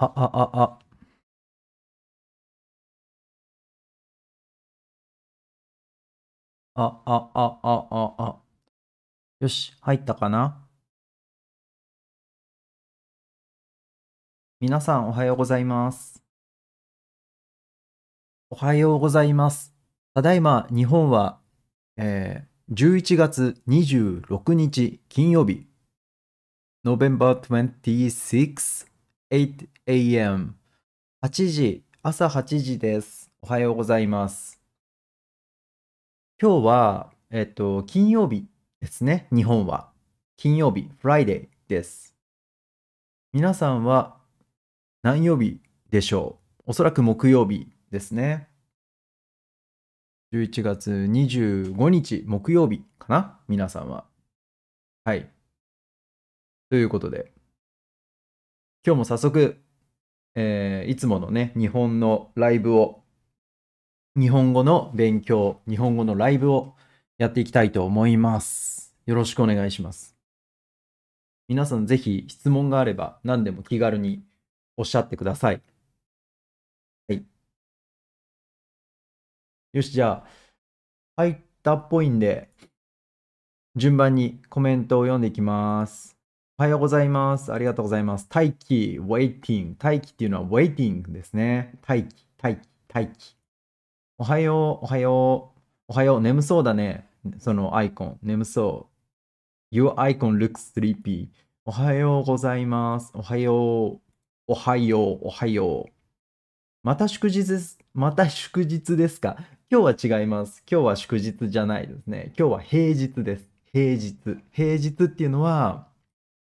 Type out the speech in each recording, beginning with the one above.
あ、あ、あ、あ。あ、あ、あ、あ、あ、あ。よし、入ったかな皆さんおはようございます。おはようございます。ただいま日本は、えー、11月26日金曜日、November 26 8 a.m. 8時、朝8時です。おはようございます。今日は、えっと、金曜日ですね、日本は。金曜日、Friday です。皆さんは何曜日でしょうおそらく木曜日ですね。11月25日木曜日かな皆さんは。はい。ということで、今日も早速、えー、いつものね、日本のライブを、日本語の勉強、日本語のライブをやっていきたいと思います。よろしくお願いします。皆さんぜひ質問があれば何でも気軽におっしゃってください。はい。よし、じゃあ、入ったっぽいんで、順番にコメントを読んでいきます。おはようございます。ありがとうございます。待機、waiting。待機っていうのは waiting ですね。待機、待機、待機。おはよう、おはよう、おはよう。眠そうだね。そのアイコン。眠そう。Your icon looks sleepy. おはようございます。おはよう。おはよう、おはよう。また祝日です。また祝日ですか今日は違います。今日は祝日じゃないですね。今日は平日です。平日。平日っていうのは、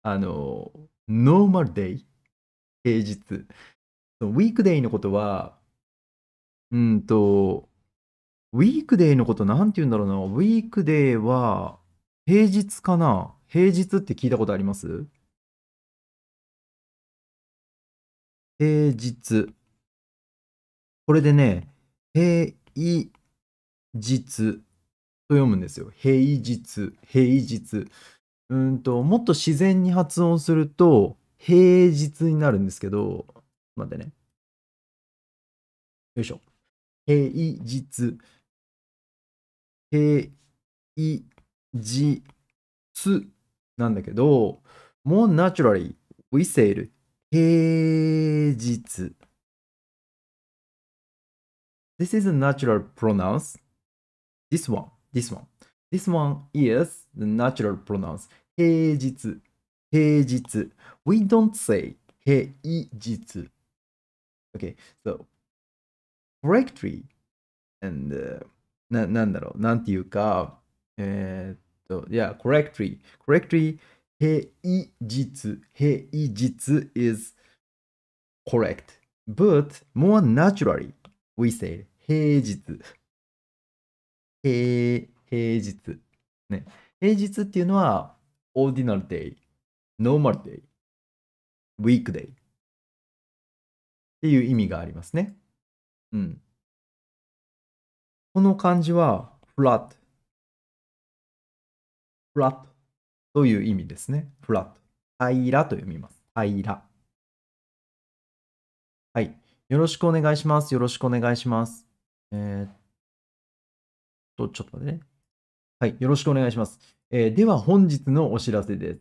あの、ノーマルデイ、平日。ウィークデイのことは、うんと、ウィークデイのことなんて言うんだろうな。ウィークデイは、平日かな平日って聞いたことあります平日。これでね、平日と読むんですよ。平日、平日。うんと、もっと自然に発音すると、平日になるんですけど、待ってね。よいしょ。平日。平日なんだけど、もう naturally, we say 平日。This is a natural pronounce. This one, this one. This one is the natural pronouns. We do don't say 平日. Okay, so correctly and and、uh, Yeah, correctly, correctly 平日、平日 is correct. But more naturally, we say 平日。平平日。ね。平日っていうのは、オーディナルデイ、ノーマルデイ、ウィークデイっていう意味がありますね。うん。この漢字は、フラット。フラットという意味ですね。フラット。平らと読みます。平ら。はい。よろしくお願いします。よろしくお願いします。えー、っと、ちょっと待ってね。はい、よろしくお願いします。えー、では本日のお知らせです。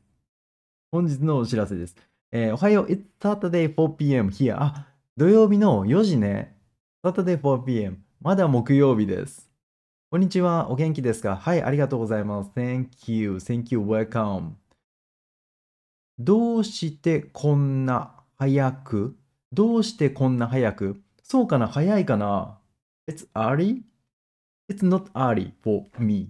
本日のお知らせです。えー、おはよう、It's Saturday 4pm here. あ、土曜日の4時ね。Saturday 4pm。まだ木曜日です。こんにちは。お元気ですかはい、ありがとうございます。Thank you. Thank you. Welcome. どうしてこんな早くどうしてこんな早くそうかな早いかな ?It's early?It's not early for me.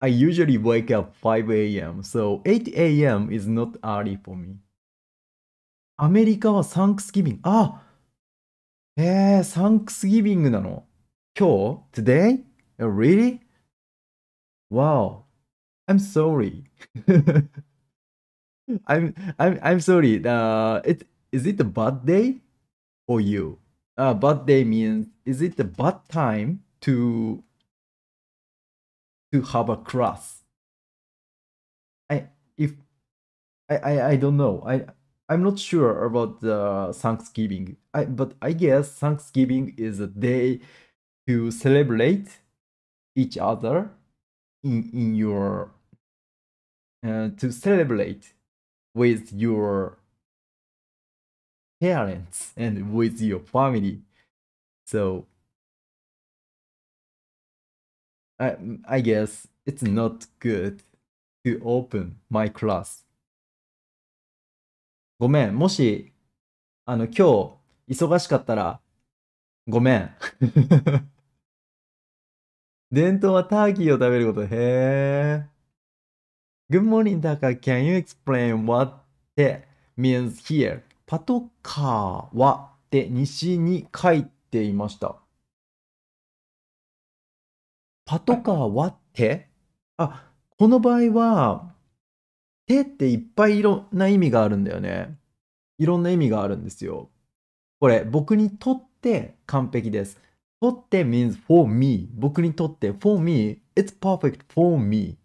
I usually wake up 5 a.m., so 8 a.m. is not early for me. アメリカはサンクスギビング。あえー、サンクスギビングなの今日 ah! ?Today? Oh, really? Wow. I'm sorry. I'm, I'm, I'm sorry. Uh, it, is it a bad day for you? Uh, bad day means, is it a bad time to to have a class. I if I I, I don't know. I I'm not sure about the Thanksgiving. I but I guess Thanksgiving is a day to celebrate each other in in your uh, to celebrate with your parents and with your family. So I, I guess it's not good to open my class. ごめん、もし、あの、今日、忙しかったら、ごめん。伝統はターキーを食べること。へぇ。Good morning, Taka. Can you explain what that means here? パトカーはって西に書いていました。パトカーは手あ、この場合は、手っていっぱいいろんな意味があるんだよね。いろんな意味があるんですよ。これ、僕にとって完璧です。とって means for me. 僕にとって for me. It's perfect for me.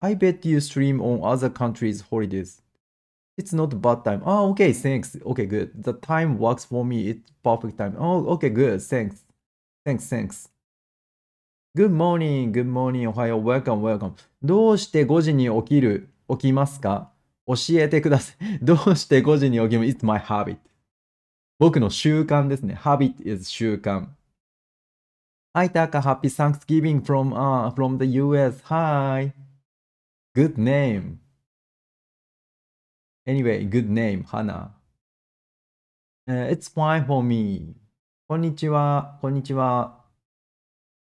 I bet you stream on other countries' holidays. It's not bad time. Oh, okay, thanks. Okay, good. The time works for me. It's perfect time. Oh, okay, good. Thanks. Thanks, thanks. Good morning, good morning, おはよう、welcome, welcome. どうして5時に起きる、起きますか教えてください。どうして5時に起きる ?It's my habit. 僕の習慣ですね。habit is 習慣。Hi, Taka. Happy Thanksgiving from,、uh, from the US. Hi. Good name. Anyway, good name, Hana. it's fine for me. こんにちは。こんにちは。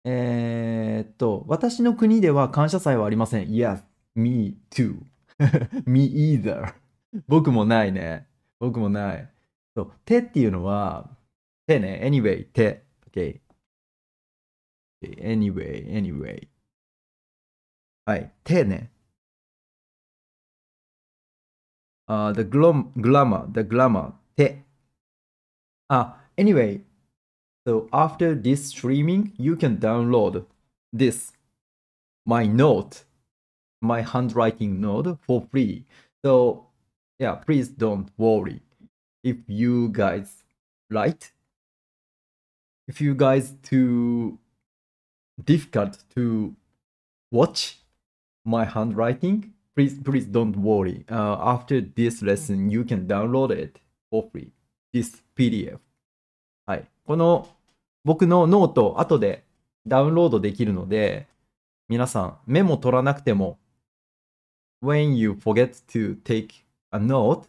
えー、っと、私の国では感謝祭はありません。Yes, me too. me either. 僕もないね。僕もない。そう、手っていうのは、手ね。anyway, 手。OK。anyway, anyway. はい、手ね。uh, the glom, glamour, the glamour, 手。あ、anyway, So after this streaming, you can download this, my note, my handwriting note for free. So yeah, please don't worry. If you guys write, if you guys too difficult to watch my handwriting, please please don't worry. Uh, after this lesson, you can download it for free. This PDF. Hi. この僕のノート後でダウンロードできるので、皆さんメモ取らなくても、When you forget to take a note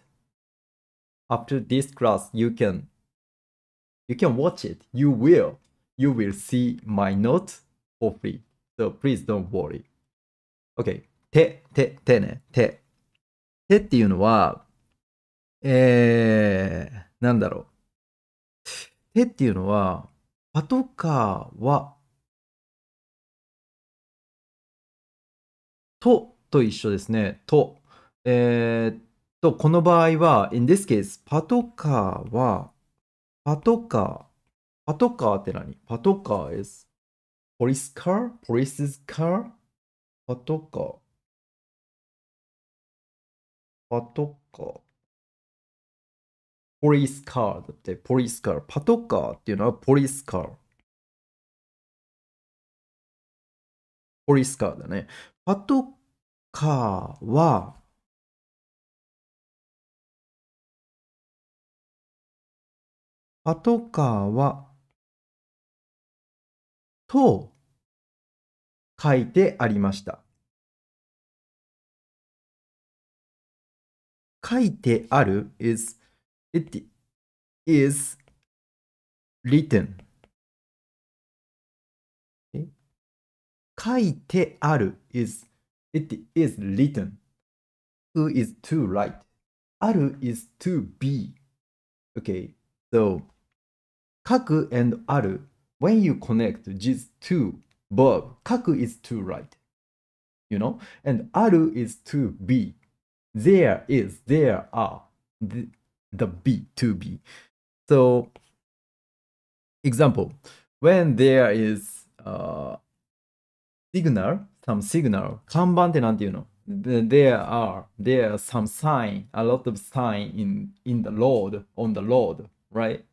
after this class, you can you can watch it. You will you will see my note for free. So please don't worry. Okay. 手、手、手ね、手。手っていうのは、えー、なんだろう。へっていうのは、パトカーは、とと一緒ですね。と。えー、っと、この場合は、in this case, パトカーは、パトカー、パトカーって何パトカー is police car, police's car, パトカー。パトカー。ポリスカーだって、ポリスカー。パトカーっていうのはポリスカー。ポリスカーだね。パトカーは、パトカーは、と書いてありました。書いてある is it is written Okay, 書いてある is it is written who is to write ある is to be okay so 書く and ある when you connect these two verb 書く is to write you know and ある is to be there is there are the B to B. So example, when there is a uh, signal, some signal, 看板ってなんていうの there are there are some sign, a lot of sign in in the road, on the road, right?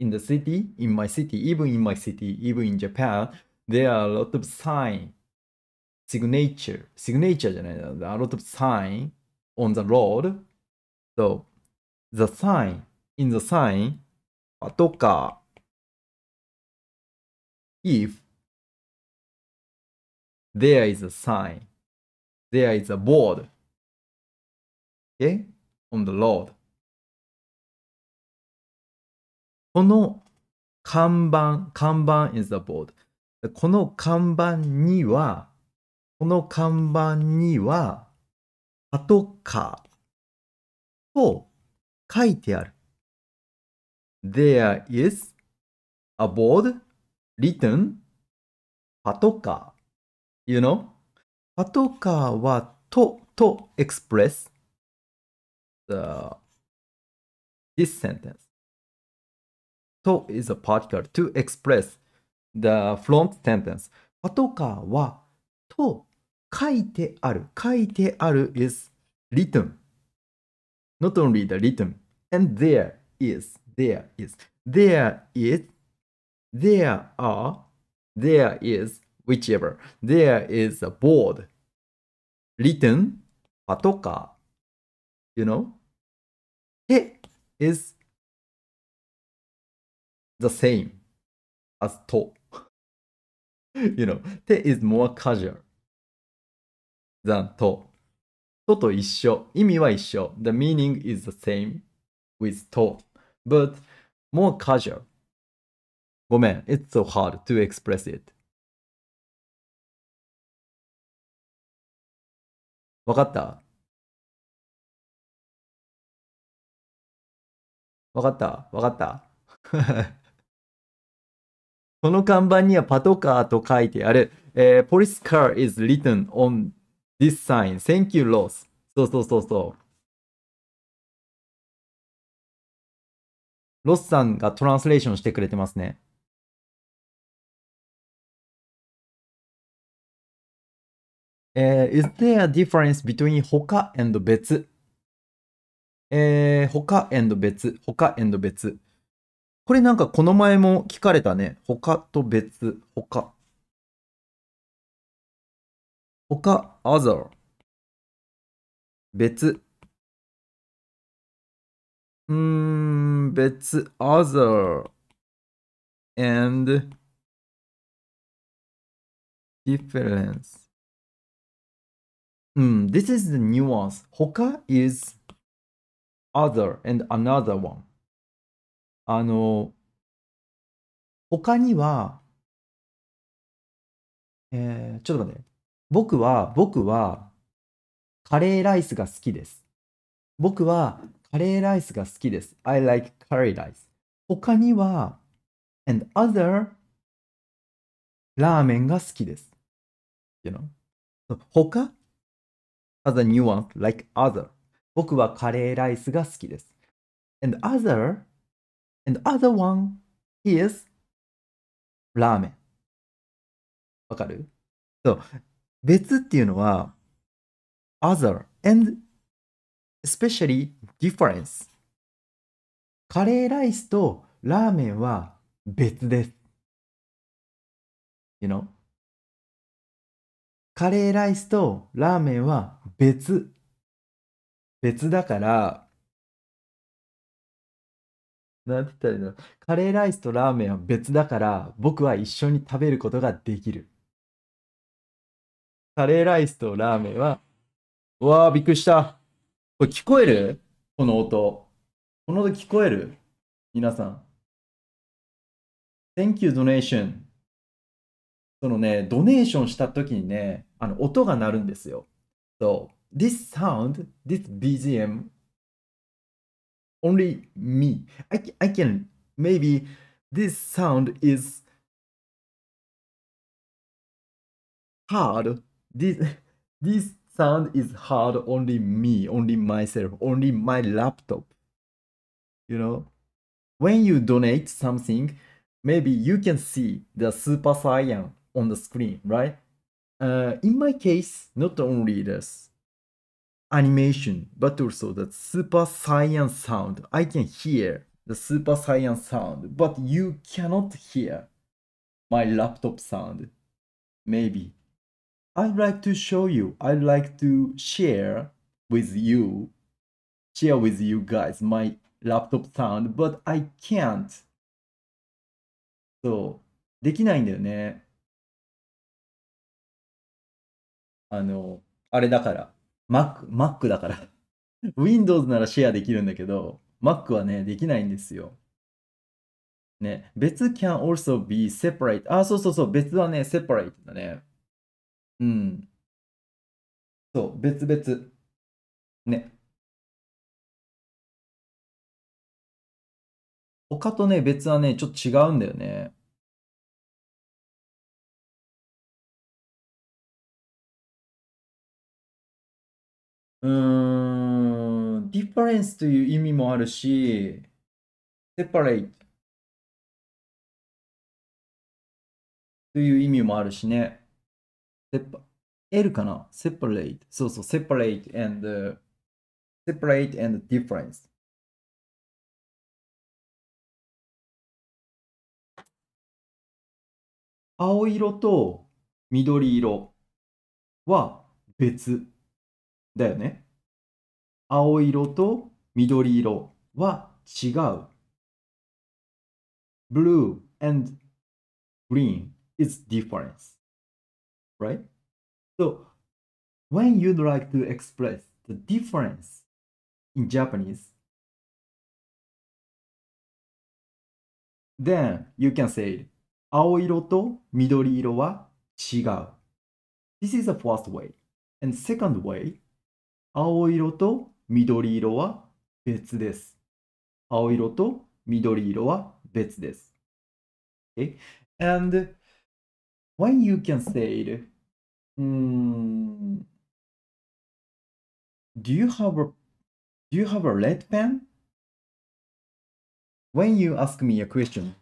In the city, in my city, even in my city, even in Japan, there are a lot of sign, signature, signature A lot of sign on the road. So the sign, in the sign とか if there is a sign, there is a board, okay, on the road この看板、看板 is a board この看板には、この看板には、パトカーと書いてある。There is a board written パトカー。You know? パトカーはとと express the this sentence. と is a particle to express the front sentence. パトカーはと書いてある。書いてある is written. not only the rhythm. And there is, there is, there is, there are, there is, whichever. There is a board written patoka. You know? it is is the same as to. you know, te is more casual than to. とと一緒。意味は一緒。The meaning is the same with to. But more casual. ごめん。It's so hard to express it. わかったわかったわかったこの看板にはパトカーと書いてある。えー、police car is written on This sign. Thank you, Rose. そうそうそうそう。ロスさんがトランスレーションしてくれてますね。えー、is there a difference between 他 and 別えー、他 and 別、他 and 別。これなんかこの前も聞かれたね。他と別、他。他 other 別うん別 other and difference うん this is the nuance 他 is other and another one あの他にはえー、ちょっと待って僕は、僕は、カレーライスが好きです。僕は、カレーライスが好きです。I like curry rice. 他には、and other ラーメンが好きです。You know? 他 other nuance like other 僕はカレーライスが好きです。and other and other one is ラーメン。わかるそう。別っていうのは other and especially difference カレーライスとラーメンは別です You know カレーライスとラーメンは別別だからなんて言ったらいいのカレーライスとラーメンは別だから僕は一緒に食べることができるカレーライスとラーメンは、うわー、びっくりした。これ聞こえるこの音。この音聞こえる皆さん。Thank you, donation. そのね、ドネーションした時にね、あの音が鳴るんですよ。So, this sound, this BGM, only me. I, I can, maybe this sound is hard this this sound is hard only me only myself only my laptop you know when you donate something maybe you can see the super saiyan on the screen right uh, in my case not only this animation but also the super saiyan sound i can hear the super saiyan sound but you cannot hear my laptop sound maybe I'd like to show you. I'd like to share with you, share with you guys my laptop sound, but I can't. そう、できないんだよね。あの、あれだから。Mac、Mac だから。Windows ならシェアできるんだけど、Mac はね、できないんですよ。ね、別 can also be separate. あ、そうそうそう、別はね、separate だね。うん。そう、別々。ね。他とね、別はね、ちょっと違うんだよね。うーん、ディファレンスという意味もあるし、セパレイトという意味もあるしね。L かな ?separate. そうそう、separate and、uh, separate and difference. 青色と緑色は別だよね。青色と緑色は違う。blue and green is difference. right? So when you'd like to express the difference in Japanese, then you can say, Aoiro to midoriiro wa chigau. This is the first way. And second way, Aoiro to midoriiro wa betsu desu. Aoiro to midoriiro wa betsu desu. Okay? And when you can say it, hmm, do you have a do you have a red pen when you ask me a question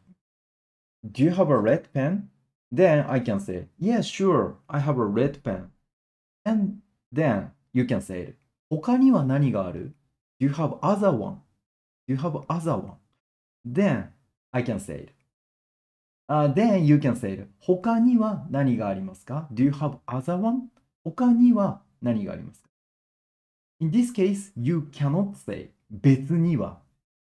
do you have a red pen then i can say yes sure i have a red pen and then you can say 他には何がある do you have other one do you have other one then i can say it. Uh, then you can say 他には何がありますか ?Do you have other one? 他には何がありますか ?In this case, you cannot say 別には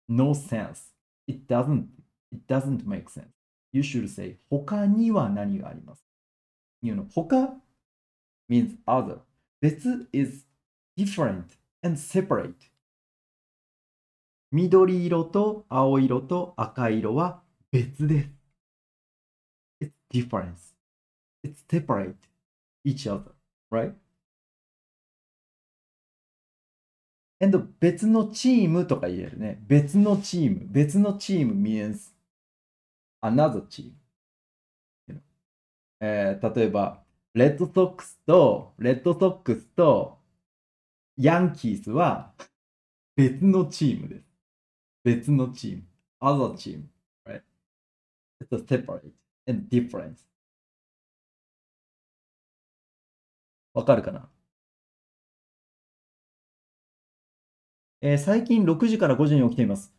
no sense. It doesn't, it doesn't make sense. You should say 他には何がありますか ?You know, 他 means other. 別 is different and separate. 緑色と青色と赤色は別です。difference. It's separate each other, right? And 別のチームとか言えるね。別のチーム。別のチーム means another team. You know? えー、例えば、レッドソックスと、レッドソックスと、ヤンキースは別のチームです。別のチーム。other team. Right? It's a separate. and difference わかるかな、えー、最近6時から5時に起きています。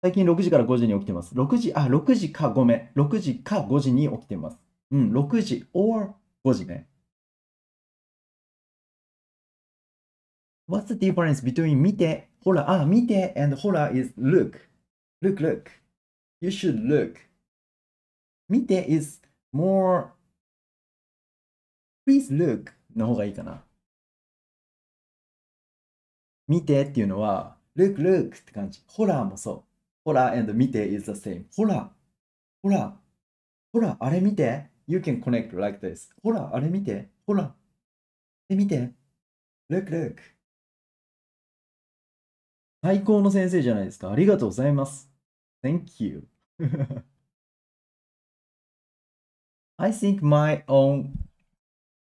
最近6時から5時に起きています。6時、あ、6時かごめん。6時か5時に起きています。うん、6時 or 5時ね。What's the difference between 見て、ほら、あ、見て and ほら is look. Look, look. You should look. 見て is more please look の方がいいかな。見てっていうのは look look って感じ。ホラーもそう。ホラー and 見て is the same. ホラー、ホラー、ホラー、あれ見て。You can connect like this. ほら、あれ見て。ほら。で、見て。Look, look. 最高の先生じゃないですか。ありがとうございます。Thank you. I think my own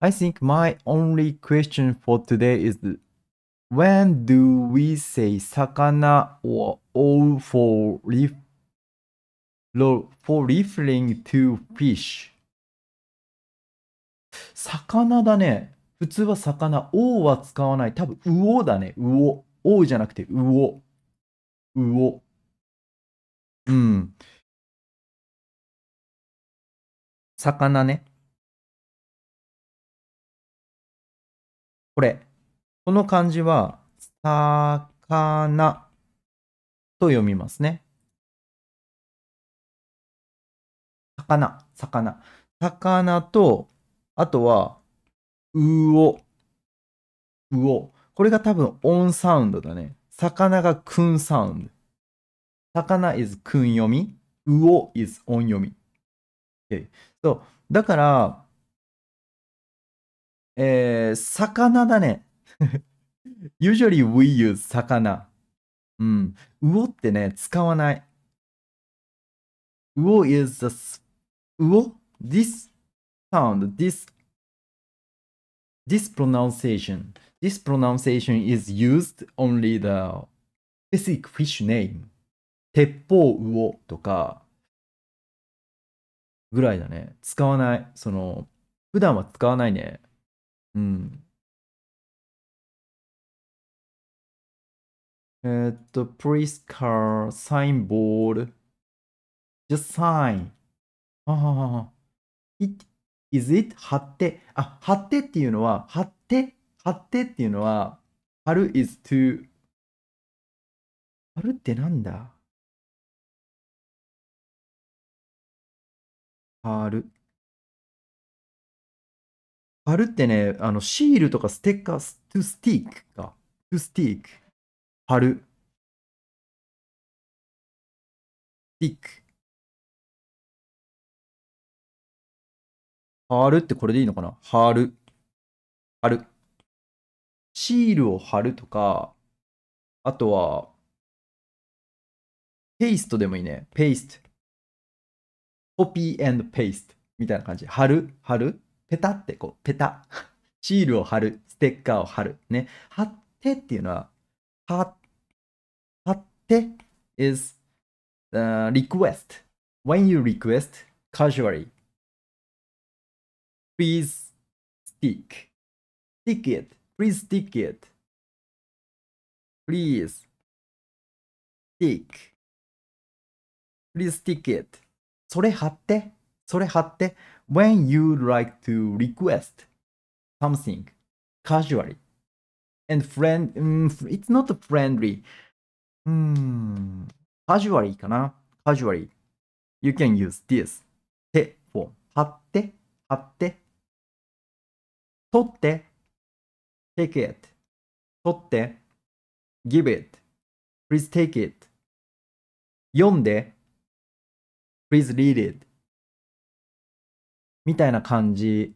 I think my only question for today is when do we say 魚 or all for ref for referring to fish? 魚だね。普通は魚。王は使わない。多分、魚だね。魚。王じゃなくて魚。魚。うん。魚ね。これ。この漢字は、さかなと読みますね。魚、魚。魚と、あとは、うお。うお。これが多分、オンサウンドだね。魚がくんサウンド。魚 is くん読み。うお is 音読み。Okay. そう。だから、えー、魚だね。Usually we use 魚。うん。魚ってね、使わない。魚 is the, 魚 this sound, this, this pronunciation. This pronunciation is used only the basic fish name. 鉄砲魚とか、ぐらいだね。使わない。その、普段は使わないね。うん。えーっと、please car sign board. Just sign. はははは。It, is it? 貼って。あ、貼ってっていうのは、貼って、貼ってっていうのは、貼る is to. 貼るってなんだ貼る。貼るってね、あの、シールとかステッカー、ストゥスティークか。トゥスティーク。貼る。スティック。貼るってこれでいいのかな貼る。貼る。シールを貼るとか、あとは、ペーストでもいいね。ペースト。copy and paste みたいな感じ。貼る、貼る、ペタってこう、ペタ。シールを貼る、ステッカーを貼る。ね。貼ってっていうのは、貼貼って is t h request. When you request casually, please stick. Stick it. Please stick it. Please stick. Please stick it. それ貼って、それ貼って、when you like to request something casually and friend, it's not friendly. うん、casually かな ?casually. You can use this. 手 f o r 貼って、貼って。取って。take it. 取って。give it. please take it. 読んで。please read it みたいな感じ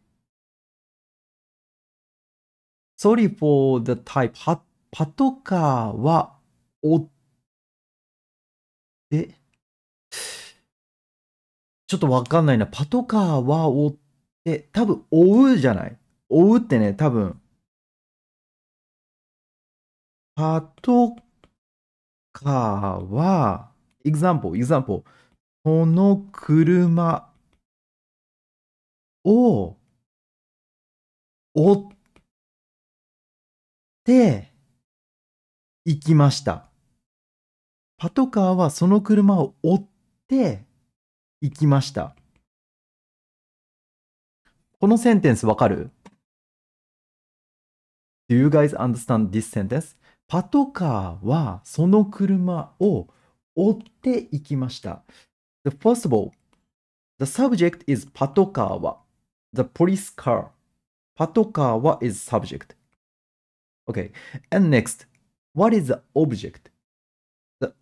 sorry for the type パパトカーはおえちょっとわかんないな。パトカーは追って、多分追うじゃない追うってね、多分。パトカーは、example, example. この車を追って行きました。パトカーはその車を追って行きました。このセンテンスわかる ?Do you guys understand this sentence? パトカーはその車を追って行きました。The first of all, the subject is patokawa, the police car. Patokawa is subject. Okay, and next, what is the object? The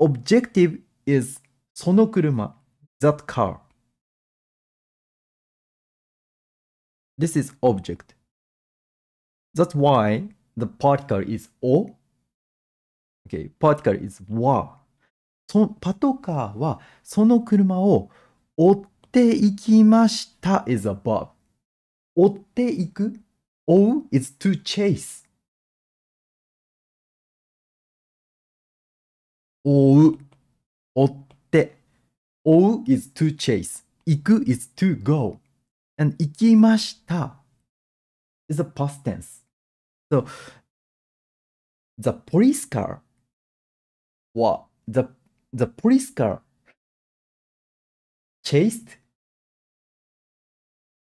objective is その車 that car. This is object. That's why the particle is o. Okay, particle is wa. そパトカーはその車を追っていきました is above 追っていく追う is to chase 追う追って追う is to chase 行く is to go and 行きました is a past tense so the police car は the the police car chased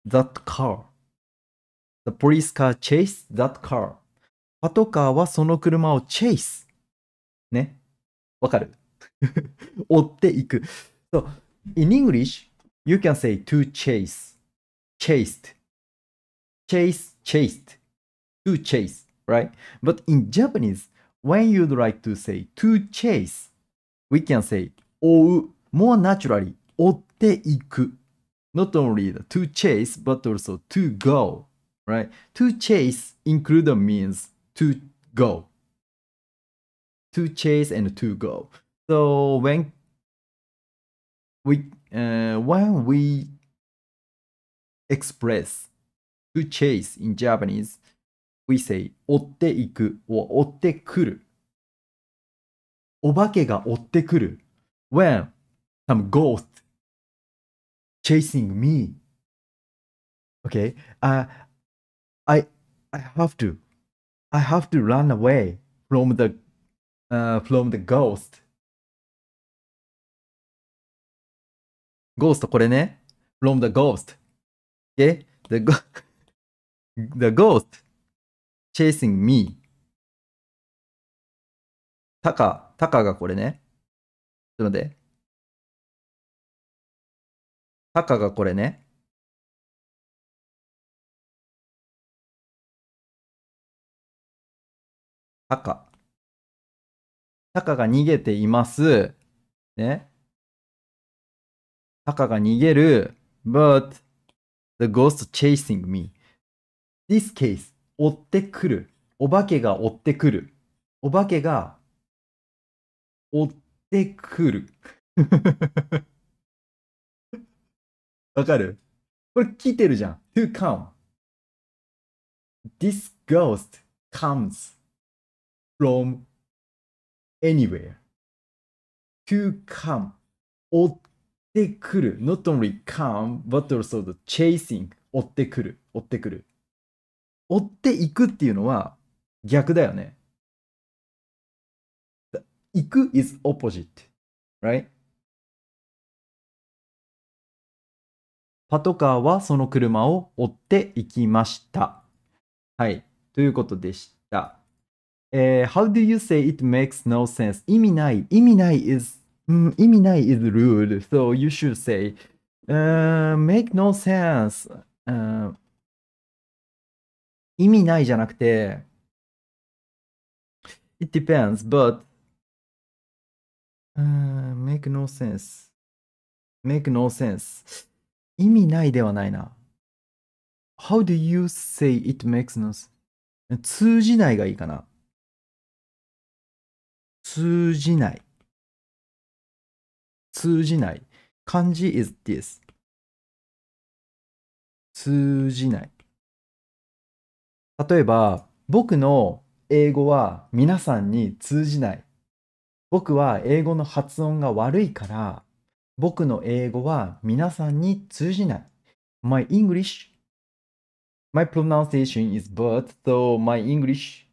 that car. The police car chased that car. パトカーはその車を chase。ね。わかる追っていく。So, in English, you can say to chase, chased, chase, chased, to chase, right? But in Japanese, when you'd like to say to chase, we can say 追う more naturally 追っていく not only the to chase but also to go right to chase include means to go to chase and to go so when we uh, when we express to chase in Japanese we say 追っていく or 追ってくるお化けが追ってくる。when some ghost chasing me. Okay, uh, I, I have to, I have to run away from the, uh, from the ghost. ゴーストこれね。from the ghost. Okay? The, go the ghost chasing me. タカタカがこれね。ちょっと待って。タカがこれね。タカ。タカが逃げています。ね。タカが逃げる。But the ghost chasing me. This case 追ってくる。お化けが追ってくる。お化けが追ってくる。わかるこれ来てるじゃん。to come. This ghost comes from anywhere. to come. 追ってくる。not only come, but also the chasing. 追ってくる。追ってくる。追っていくっていうのは逆だよね。行く is opposite, right? パトカーはその車を追っていきました。はい。ということでした。えー、How do you say it makes no sense? 意味ない。意味ない is、うん、意味ない is rude. So you should say、uh, make no sense.、Uh, 意味ないじゃなくて It depends, but make no sense. Make no sense. 意味ないではないな。How do you say it makes no sense? 通じないがいいかな。通じない。通じない。漢字 is this. 通じない。例えば、僕の英語は皆さんに通じない。僕は英語の発音が悪いから、僕の英語は皆さんに通じない。My English My pronunciation is bad, so my English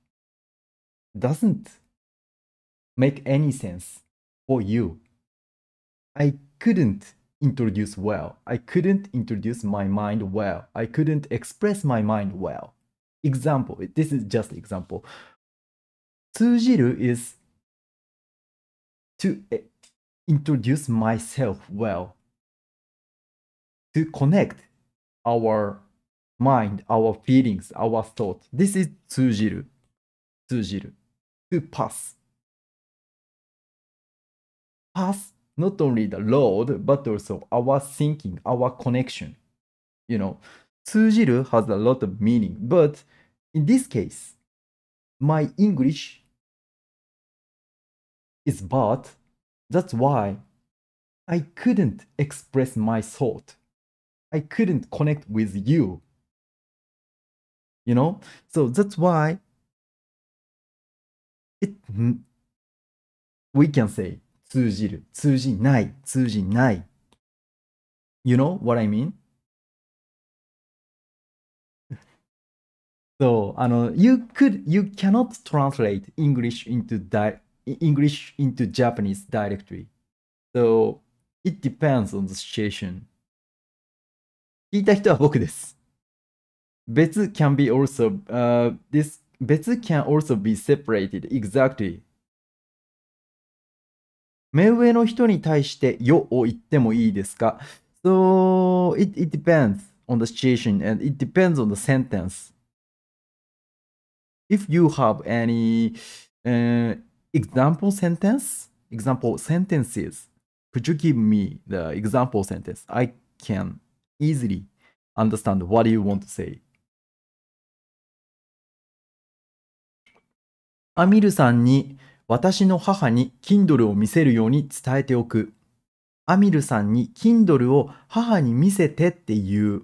doesn't make any sense for you. I couldn't introduce well. I couldn't introduce my mind well. I couldn't express my mind well. Example, this is just example. 通じる is to eh, introduce myself well, to connect our mind, our feelings, our thought. This is to pass. Pass not only the road, but also our thinking, our connection. You know, tsujiru has a lot of meaning, but in this case, my English is bad. That's why I couldn't express my thought. I couldn't connect with you. You know? So that's why it hmm, we can say You know what I mean? so, you could, you cannot translate English into di English into Japanese directly. So it depends on the situation. 聞いた人は僕です。別 can be also,、uh, this 別 can also be separated exactly. 目上の人に対してよを言ってもいいですか ?So, it, it depends on the situation and it depends on the sentence. If you have any、uh, example sentence? Example sentences. Could you give me the example sentence? I can easily understand what you want to say. アミルさんに私の母に Kindle を見せるように伝えておく。アミルさんに Kindle を母に見せてっていう。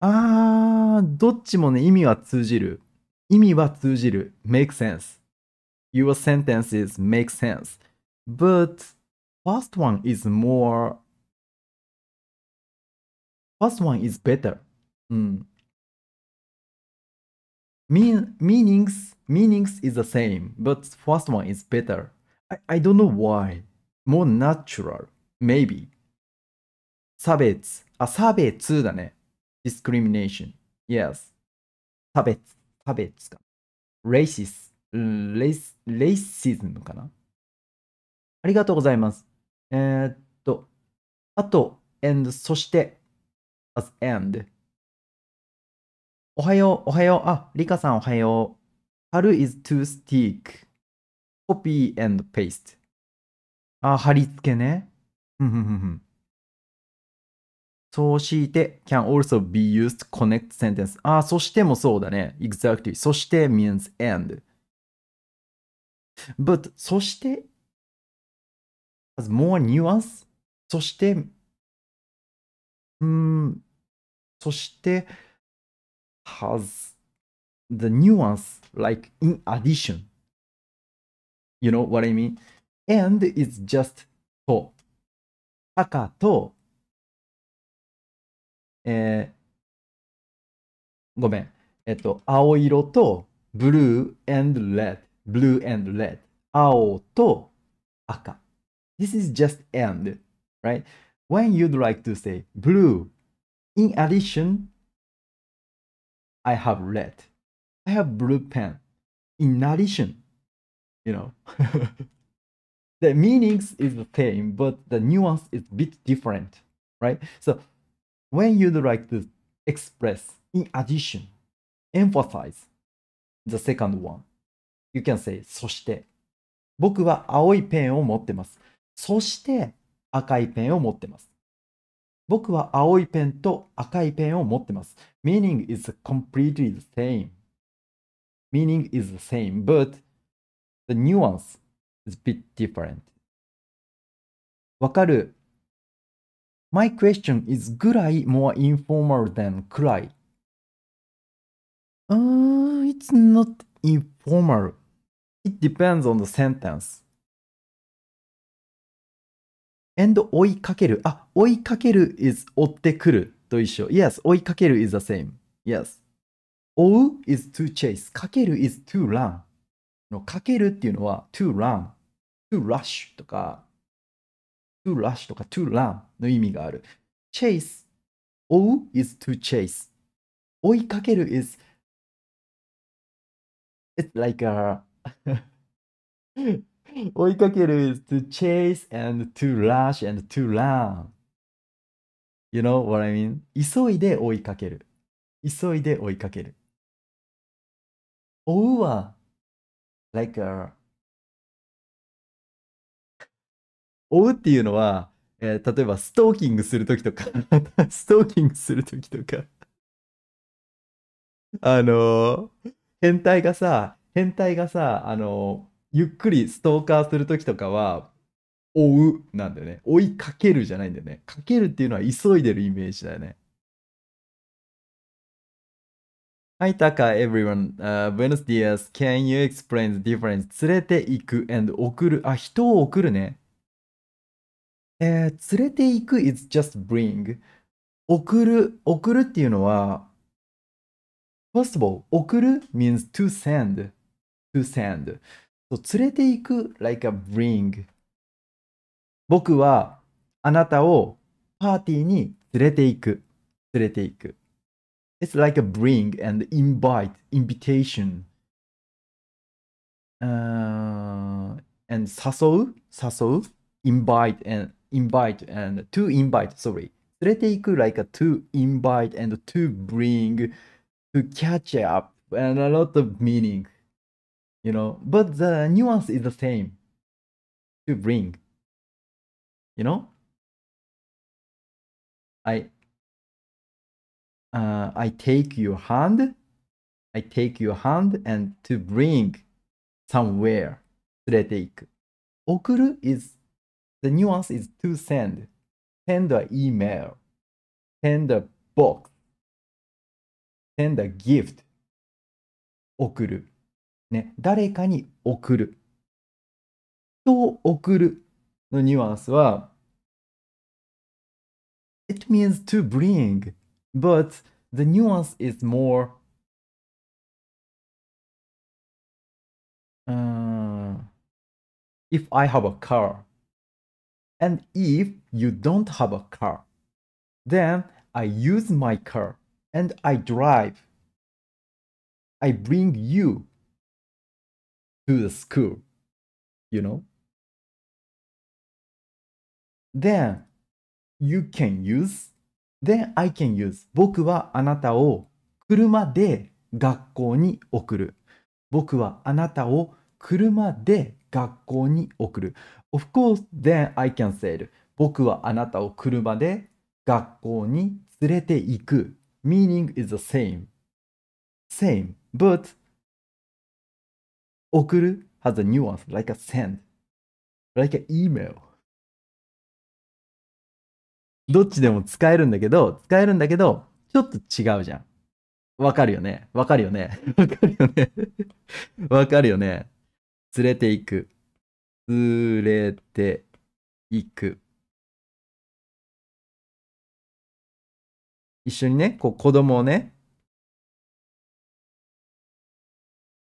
あー、どっちもね、意味は通じる。意味は通じる。make sense。your sentences make sense. But first one is more first one is better. Mm. Mean, meanings meanings is the same, but first one is better. I, I don't know why. More natural, maybe. Ah, Discrimination. Yes. Racist. Racist. レイシズムかなありがとうございます。えー、っと、あと、and そして as and おはよう、おはよう。あ、リカさんおはよう。春 is to stick. copy and paste. あ、貼り付けね。そうして can also be used to connect sentence. あ、そしてもそうだね。exactly. そして means and. But そして has more nuance そしてうんそして has the nuance like in addition you know what I mean and it's just と赤とえー、ごめんえっと青色とブルー and red blue and red. aka. This is just and, right? When you'd like to say blue, in addition, I have red. I have blue pen. In addition, you know. the meanings is the same, but the nuance is a bit different, right? So when you'd like to express in addition, emphasize the second one. You can say そして。僕は青いペンを持ってます。そして赤いペンを持ってます。僕は青いペンと赤いペンを持ってます。Meaning is completely the same. Meaning is the same, but the nuance is a bit different. わかる ?My question is ぐらい more informal than くらい。うーん、it's not informal. It depends on the sentence. and 追いかける。あ、追いかける is 追ってくると一緒。Yes, 追いかける is the same. Yes. 追う is to chase. かける is to run. のかけるっていうのは to run, to rush とか to rush とか to run の意味がある。chase, 追う is to chase. 追いかける is it's like a 追いかける is to chase and to rush and to run. You know what I mean? 急いで追いかける。急いで追いかける。追うは、like a 追うっていうのは、えー、例えばストーキングするときとか ストーキングするときとかあのー、変態がさ、変態がさあのゆっくりストーカーする時とかは追うなんだよね追いかけるじゃないんだよねかけるっていうのは急いでるイメージだよねはい、タカ、k a everyone、uh, Buenos dias Can you explain the difference 連れて行く and 送るあ人を送るねえー、連れて行く is just bring 送る送るっていうのは First of all 送る means to send to send そう連れて行く like a bring 僕はあなたをパーティーに連れて行く連れて行く It's like a bring and invite, invitation. Uh, and 誘う誘う invite and invite and to invite, sorry. 連れていく like a to invite and to bring, to catch up and a lot of meaning. you know but the nuance is the same to bring you know i uh, i take your hand i take your hand and to bring somewhere 連れていく送る is the nuance is to send send a email send a box send a gift 送るね、誰かに送る。人を送るのニュアンスは、It means to bring, but the nuance is more uh, if I have a car and if you don't have a car then I use my car and I drive I bring you to the school, you know? Then you can use, then I can use. 僕はあなたを車で学校に送る。僕はあなたを車で学校に送る。Of course, then I can say i 僕はあなたを車で学校に連れて行く。Meaning is the same. Same, but 送る has a nuance, like a send, like an email. どっちでも使えるんだけど、使えるんだけど、ちょっと違うじゃん。わかるよね。わかるよね。わかるよね。わかるよね。連れていく。連れていく。一緒にね、こう子供をね、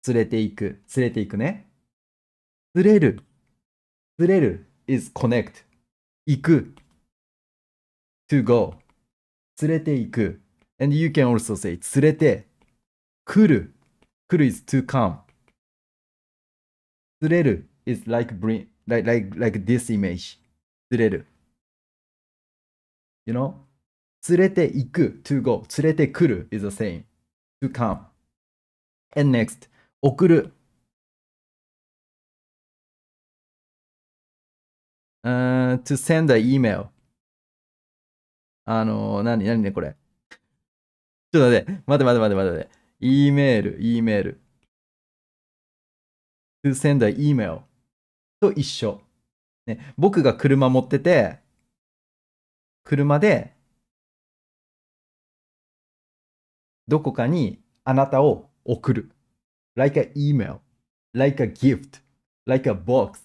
連れていく、連れていくね。連れる、連れる is connect。行く to go。連れていく。and you can also say 連れて、来る、来る is to come。連れる is like bring like like like this image 連れる you know 連れていく to go 連れてくる is the same to come and next 送る。うん、to send an email。あのなになにね、これ。ちょっと待って、待って待って待って待って。E m a i l E m a i l to send an email と一緒。ね、僕が車持ってて、車で、どこかにあなたを送る。like an email, like a gift, like a box.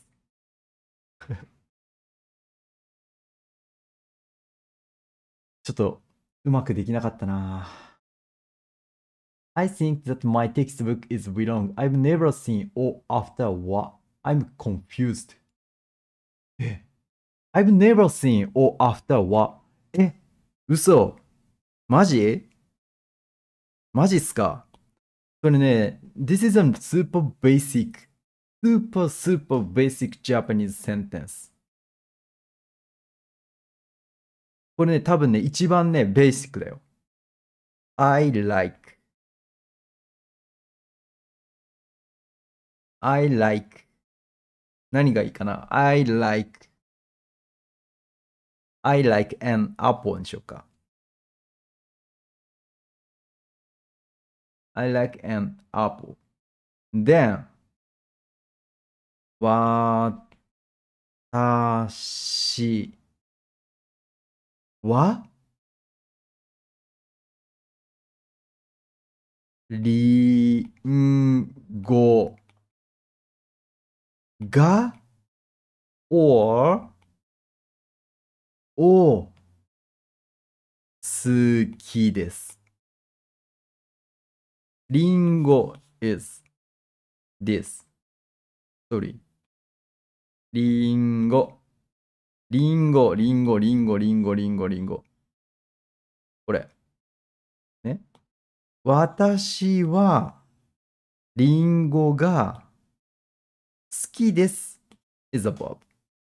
ちょっとうまくできなかったな。I think that my textbook is w r o n g I've never seen or after what I'm confused. え I've never seen or after what? え嘘マジマジっすかこれね、This is a super basic, super super basic Japanese sentence. これね、多分ね、一番ね、ベーシックだよ。I like. I like. 何がいいかな ?I like. I like an apple にしようか。I like an apple. Then, わたしはりんごが or を好きです。リンゴ is this. Sorry. リンゴ。リンゴ、リンゴ、リンゴ、リンゴ、リンゴ、リンゴ。これ。ね。私は、リンゴが好きです。is above.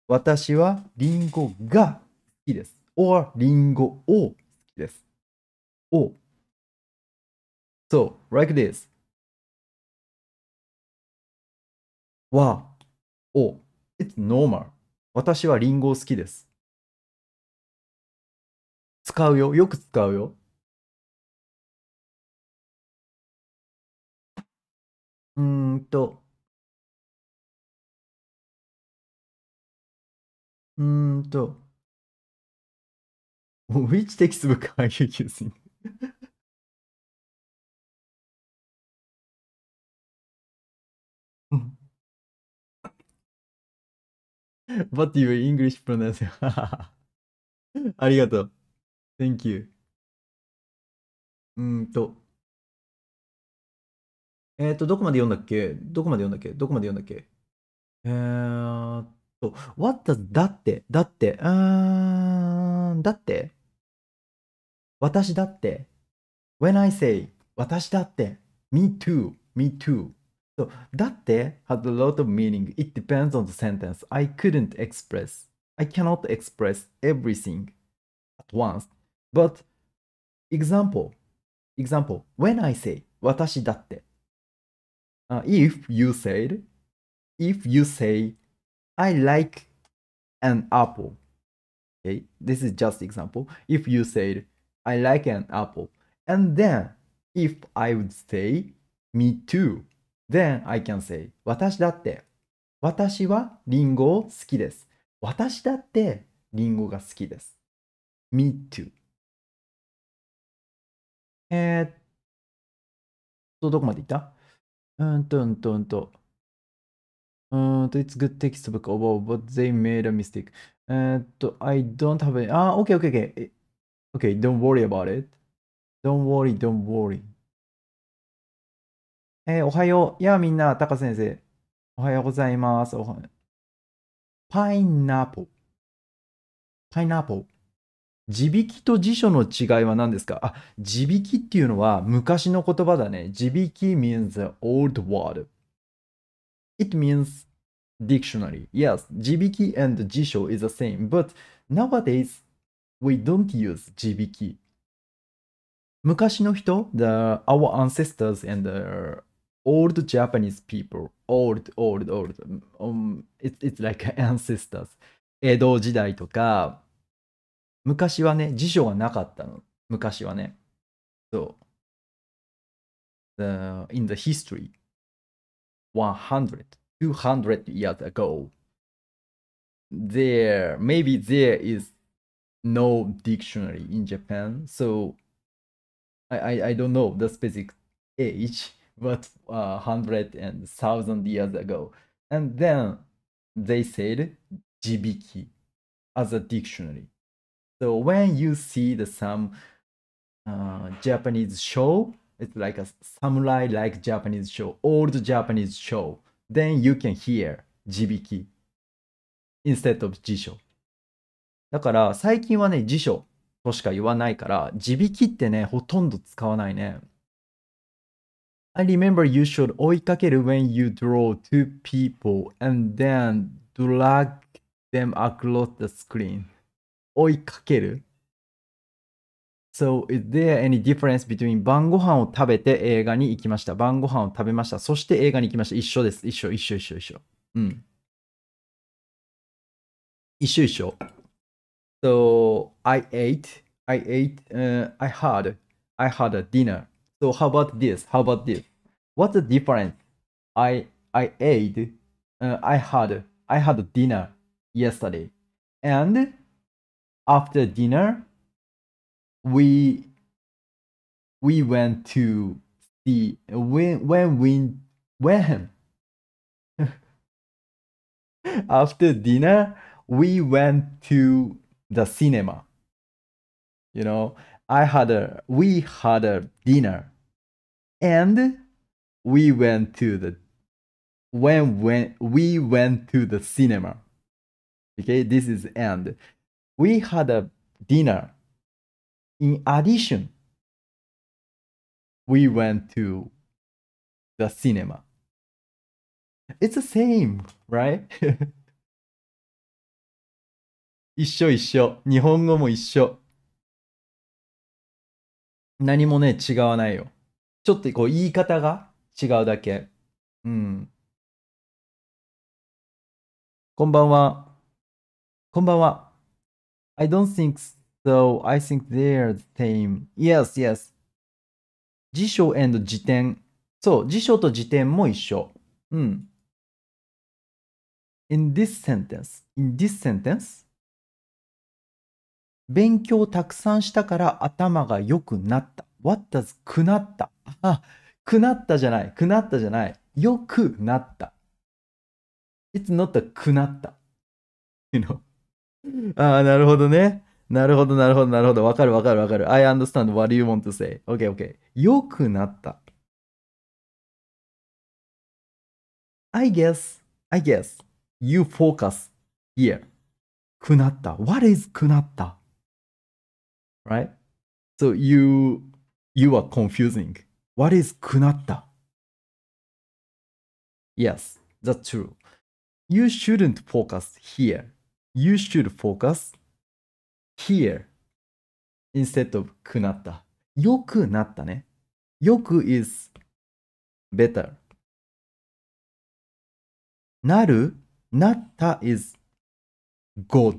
私はリンゴが好きです。or リンゴを好きです。を So, like this. は、お、it's normal. 私はリンゴを好きです。使うよ。よく使うよ。うーんと。うーんと。Which textbook are you using? But your English pronunciation. ありがとう。Thank you. うんと。えっ、ー、と、どこまで読んだっけどこまで読んだっけどこまで読んだっけえーっと、what does だって、だって、うーん、だって私だって when I say 私だって me too, me too So そうだって had a lot of meaning. It depends on the sentence. I couldn't express. I cannot express everything at once. But example, example, when I say 私だって、uh, if you said, if you say I like an apple, okay, this is just example. If you said I like an apple, and then if I would say me too. Then I can say 私だって私はリンゴを好きです。私だってリンゴが好きです。Me too. えー、っと、どこまでいったうんと、うんと、うんと。うんと、It's good textbook overall, but they made a mistake. えー、っと、I don't have any. あ、OK, OK, OK. OK, don't worry about it. Don't worry, don't worry. えー、おはよう。やあみんな、タカ先生。おはようございます。おはパイナポ。パイナポ。字引きと辞書の違いは何ですかあ、字引きっていうのは昔の言葉だね。字引き means the old word. It means dictionary. Yes, 字引き and 辞書 is the same. But nowadays, we don't use 字引き。昔の人、the, our ancestors and the, old Japanese people, old, old, old, um, it's, it's like ancestors. 江戸時代とか、昔はね、辞書がなかったの。昔はね。そう。The, in the history, 100, 200 years ago, there, maybe there is no dictionary in Japan. So, I, I, I don't know the specific age. b u t uh, 100 and 1000 years ago. And then they said jibiki as a dictionary. So when you see the some uh, Japanese show, it's like a samurai like Japanese show, old Japanese show, then you can hear jibiki instead of 辞書。だから最近はね、辞書としか言わないから、字引きってね、ほとんど使わないね。I remember you should 追いかける when you draw two people and then drag them across the screen. 追いかける So, is there any difference between 晩ご飯を食べて映画に行きました晩ご飯を食べました。そして映画に行きました。一緒です。一緒、一緒、一緒、一緒。うん。一緒、一緒。So, I ate, I ate,、uh, I had, I had a dinner. So how about this? How about this? What's the difference? I I ate, uh, I had I had dinner yesterday, and after dinner, we we went to see when when we when after dinner we went to the cinema you know I had a we had a dinner, and we went to the when when we went to the cinema. Okay, this is and we had a dinner. In addition, we went to the cinema. It's the same, right? 一緒一緒。日本語も一緒。何もね、違わないよ。ちょっとこう言い方が違うだけ。うん。こんばんは。こんばんは。I don't think so. I think they're the same. Yes, yes. 辞書 and 辞典。そう、辞書と辞典も一緒。うん。In this sentence, in this sentence, 勉強たくさんしたから頭が良くなった。What does くなったあ、くなったじゃない。くなったじゃない。良くなった。It's not a くなった。You know? ああ、なるほどね。なるほど、なるほど、なるほど。わかる、わかる、わかる。I understand what you want to say. Okay, o k 良くなった。I guess, I guess, you focus here. くなった。What is くなった right? So you you are confusing. What is kunatta? Yes, that's true. You shouldn't focus here. You should focus here instead of くなった。よくなったね。よく is better. なる、なった is good.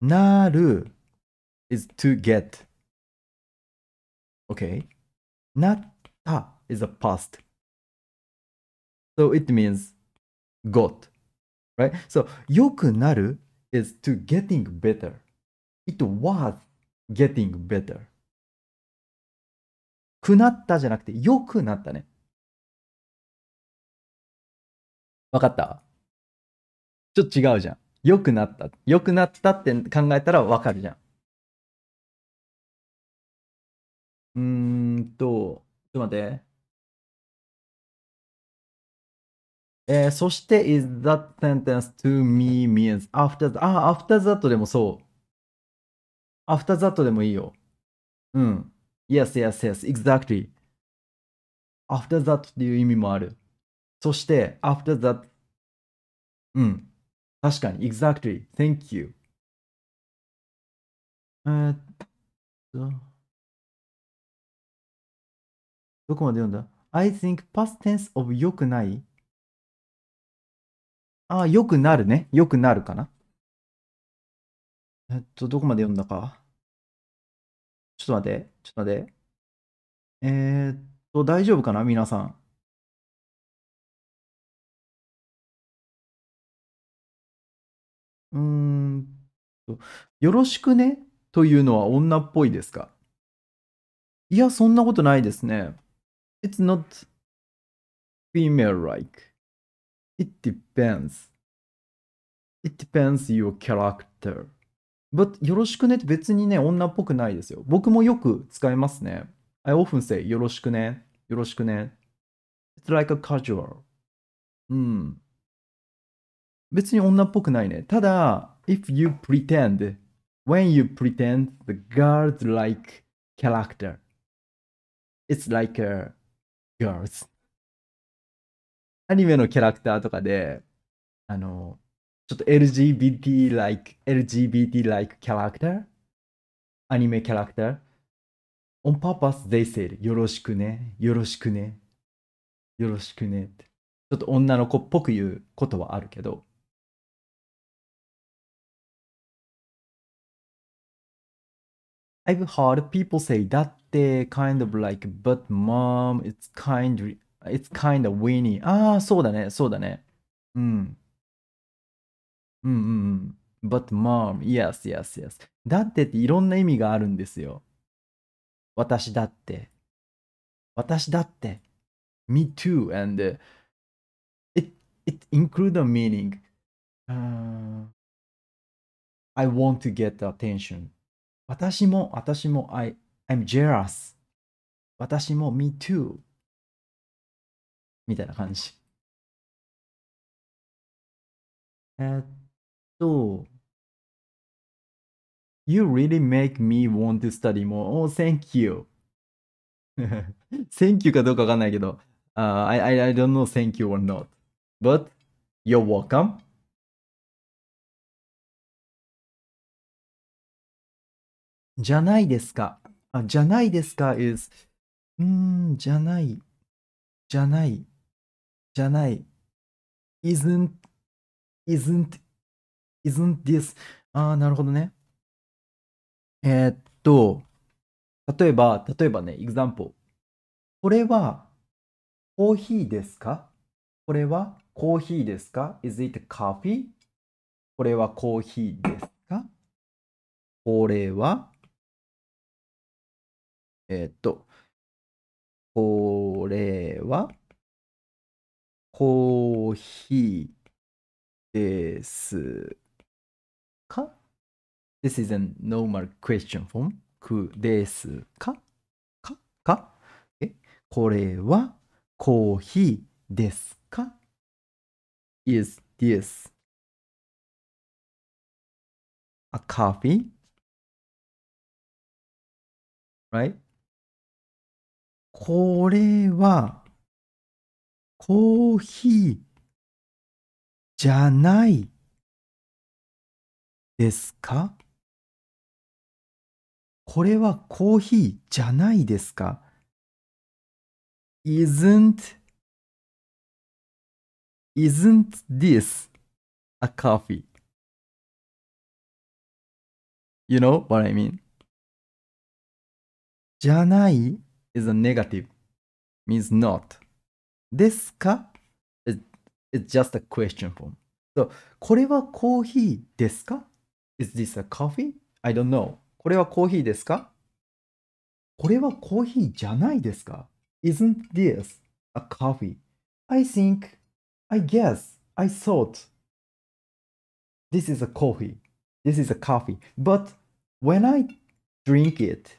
なる、is to get. Okay. Natta is a past. So it means got. Right? So yokunaru is to getting better. It was getting better. くなったじゃなくて、良くなったね。わかったちょっと違うじゃん。良くなった。良くなったって考えたらわかるじゃん。うーんと、ちょっと待って。えー、そして、is that sentence to me means after that? あ、after that でもそう。after that でもいいよ。うん。yes, yes, yes, exactly. after that っていう意味もある。そして、after that うん。確かに、exactly. Thank you. えっと。どこまで読んだ ?I think past tense of 良くないああ、良くなるね。良くなるかな。えっと、どこまで読んだか。ちょっと待って。ちょっと待って。えー、っと、大丈夫かな皆さん。うーんと、よろしくねというのは女っぽいですかいや、そんなことないですね。It's not female-like. It depends. It depends your character. But よろしくねって別にね、女っぽくないですよ。僕もよく使いますね。I often say よろしくね。よろしくね。It's like a casual. うん。別に女っぽくないね。ただ、if you pretend, when you pretend the girl's like character, it's like a girls アニメのキャラクターとかで、あの、ちょっと LGBT-like、LGBT-like キャラクターアニメキャラクター On purpose they said よろしくね、よろしくね、よろしくねって。ちょっと女の子っぽく言うことはあるけど、I've heard people say that they kind of like, but mom, it's kind, of, it's kind of winny. ああ、そうだね、そうだね。うん。うんうんうん。But mom, yes, yes, yes. だってっていろんな意味があるんですよ。私だって。私だって。me too, and it, it include a meaning.、Uh, I want to get attention. 私も、私も、I, I'm jealous. 私も、me too. みたいな感じ。えっと、You really make me want to study more. Oh, thank you. thank you かどうかわかんないけど、uh, I, I, I don't know thank you or not. But you're welcome. じゃないですか。あ、じゃないですか is うーん、じゃない。じゃない。じゃない。isn't, isn't, isn't this. ああ、なるほどね。えー、っと、例えば、例えばね、example。これはコーヒーですかこれはコーヒーですか ?Is it coffee? これはコーヒーですかこれはえー、っと、これは、コーヒーですか ?This is a normal question from くですかかかえこれはコーヒーですか ?Is this a coffee? Right? これはコーヒーじゃないですかこれはコーヒーじゃないですか ?isn't, isn't this a coffee? You know what I mean? じゃない is a negative, means not. ですか It's just a question form. So, これはコーヒーですか ?Is this a coffee? I don't know. これはコーヒーですかこれはコーヒーじゃないですか ?Isn't this a coffee? I think, I guess, I thought. This is a coffee. This is a coffee. But when I drink it,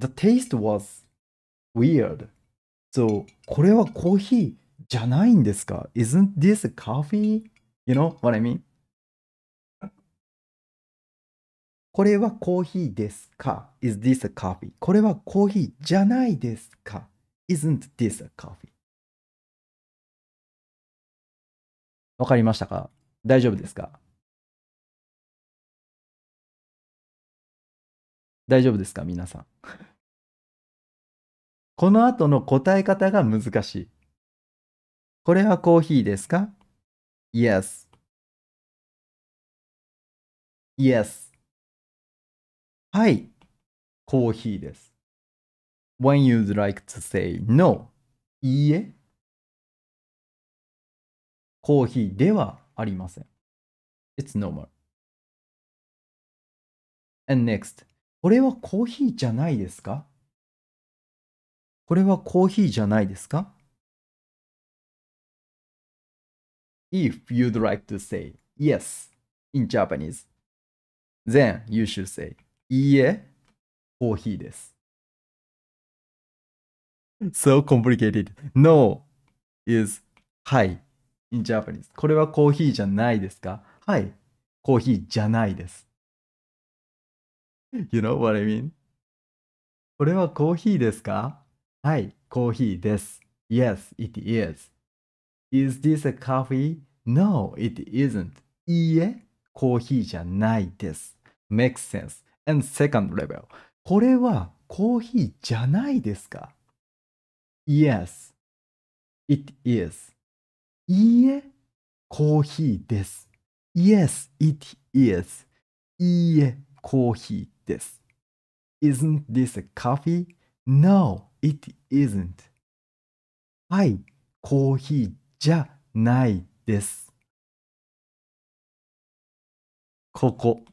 The taste was weird. So, これはコーヒーじゃないんですか ?Isn't this coffee? You know what I mean? これはコーヒーですか ?Is this a coffee? これはコーヒーじゃないですか ?Isn't this a coffee? わかりましたか大丈夫ですか大丈夫ですか皆さん。この後の答え方が難しい。これはコーヒーですか ?Yes。Yes. はい。コーヒーです。When you'd like to say no. いいえ。コーヒーではありません。It's normal. And next. これはコーヒーじゃないですかこれはコーヒーじゃないですか ?If you'd like to say yes in Japanese, then you should say いいえ、コーヒーです。So complicated. No is はい in Japanese. これはコーヒーじゃないですかはい、コーヒーじゃないです。You know what I mean? これはコーヒーですかはい、コーヒーです。Yes, it is. Is this a coffee? No, it isn't. いいえ、コーヒーじゃないです。Makes sense. And second level. これはコーヒーじゃないですか ?Yes, it is. いいえ、コーヒーです。Yes, it is. いいえ、コーヒーです。Isn't this a coffee? No, it isn't. はい、コーヒーじゃないです。ここ。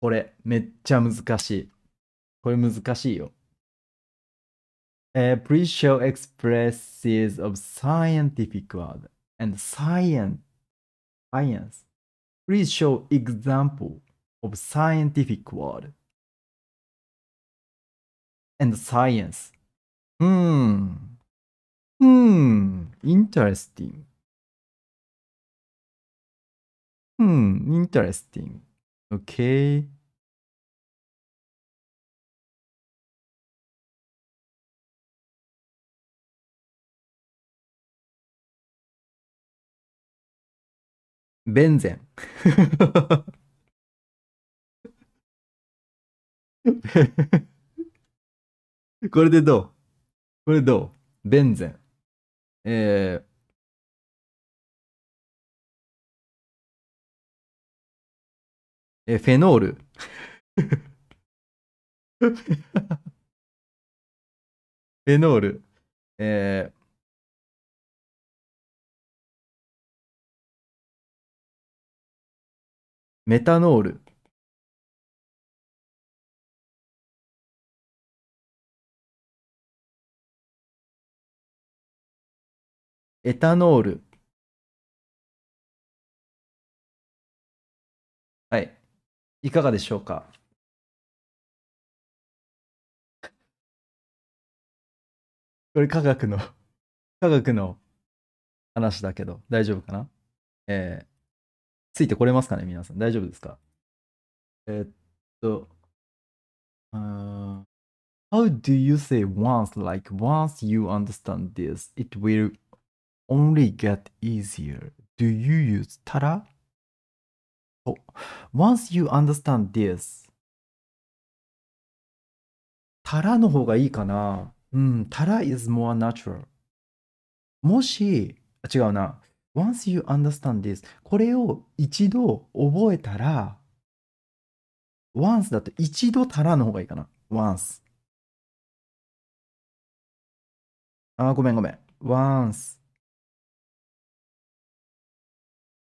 これ、めっちゃ難しい。これ難しいよ。え please show expresses of scientific word and science. Science. Please show example. of scientific world and science. Hmm. Hmm. Interesting. Hmm. Interesting. Okay. Benzen. これでどうこれどうベンゼン。えー、え、フェノール。フェノール。えー、メタノール。エタノール。はい。いかがでしょうかこれ科学の、科学の話だけど、大丈夫かなえー、ついてこれますかね皆さん。大丈夫ですかえー、っと、うん。How do you say once like once you understand this, it will only get easier. Do you use Tara? Oh, once you understand this. たらの方がいいかな。うん、タラ is more natural. もし、違うな。once you understand this. これを一度覚えたら、once だと一度たらの方がいいかな。once。あ、ごめんごめん。once。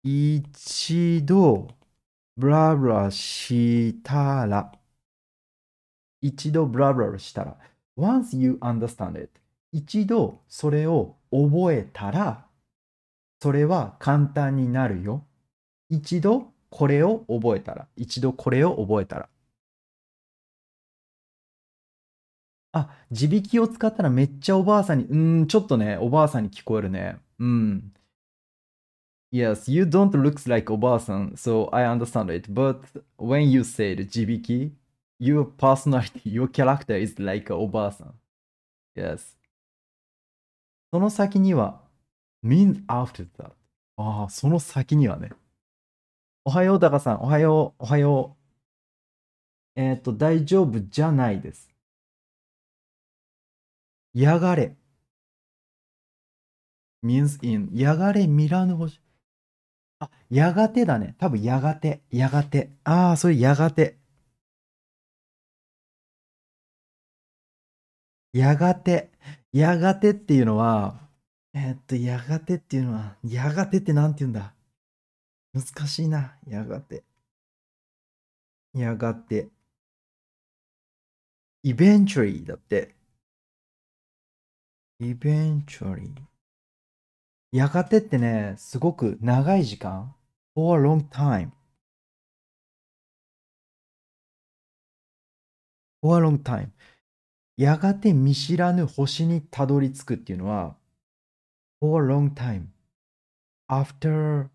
一度、ブラブラしたら。一度、ブラブラしたら。Once you understand it. 一度、それを覚えたら、それは簡単になるよ。一度、これを覚えたら。一度、これを覚えたら。あ、地引きを使ったらめっちゃおばあさんに、うん、ちょっとね、おばあさんに聞こえるね。うん。Yes, you don't look like Obasan, so I understand it. But when you said Jibiki, your personality, your character is like Obasan. Yes. その先には、means after that. ああ、その先にはね。おはよう、高さん。おはよう、おはよう。えっ、ー、と、大丈夫じゃないです。やがれ。means in やがれミラノ星あ、やがてだね。多分やがて、やがて。ああ、それやがて。やがて。やがてっていうのは、えー、っと、やがてっていうのは、やがてって何て言うんだ難しいな。やがて。やがて。eventually だって。eventually。やがてってね、すごく長い時間 for a long time for a long time やがて見知らぬ星にたどり着くっていうのは for a long time after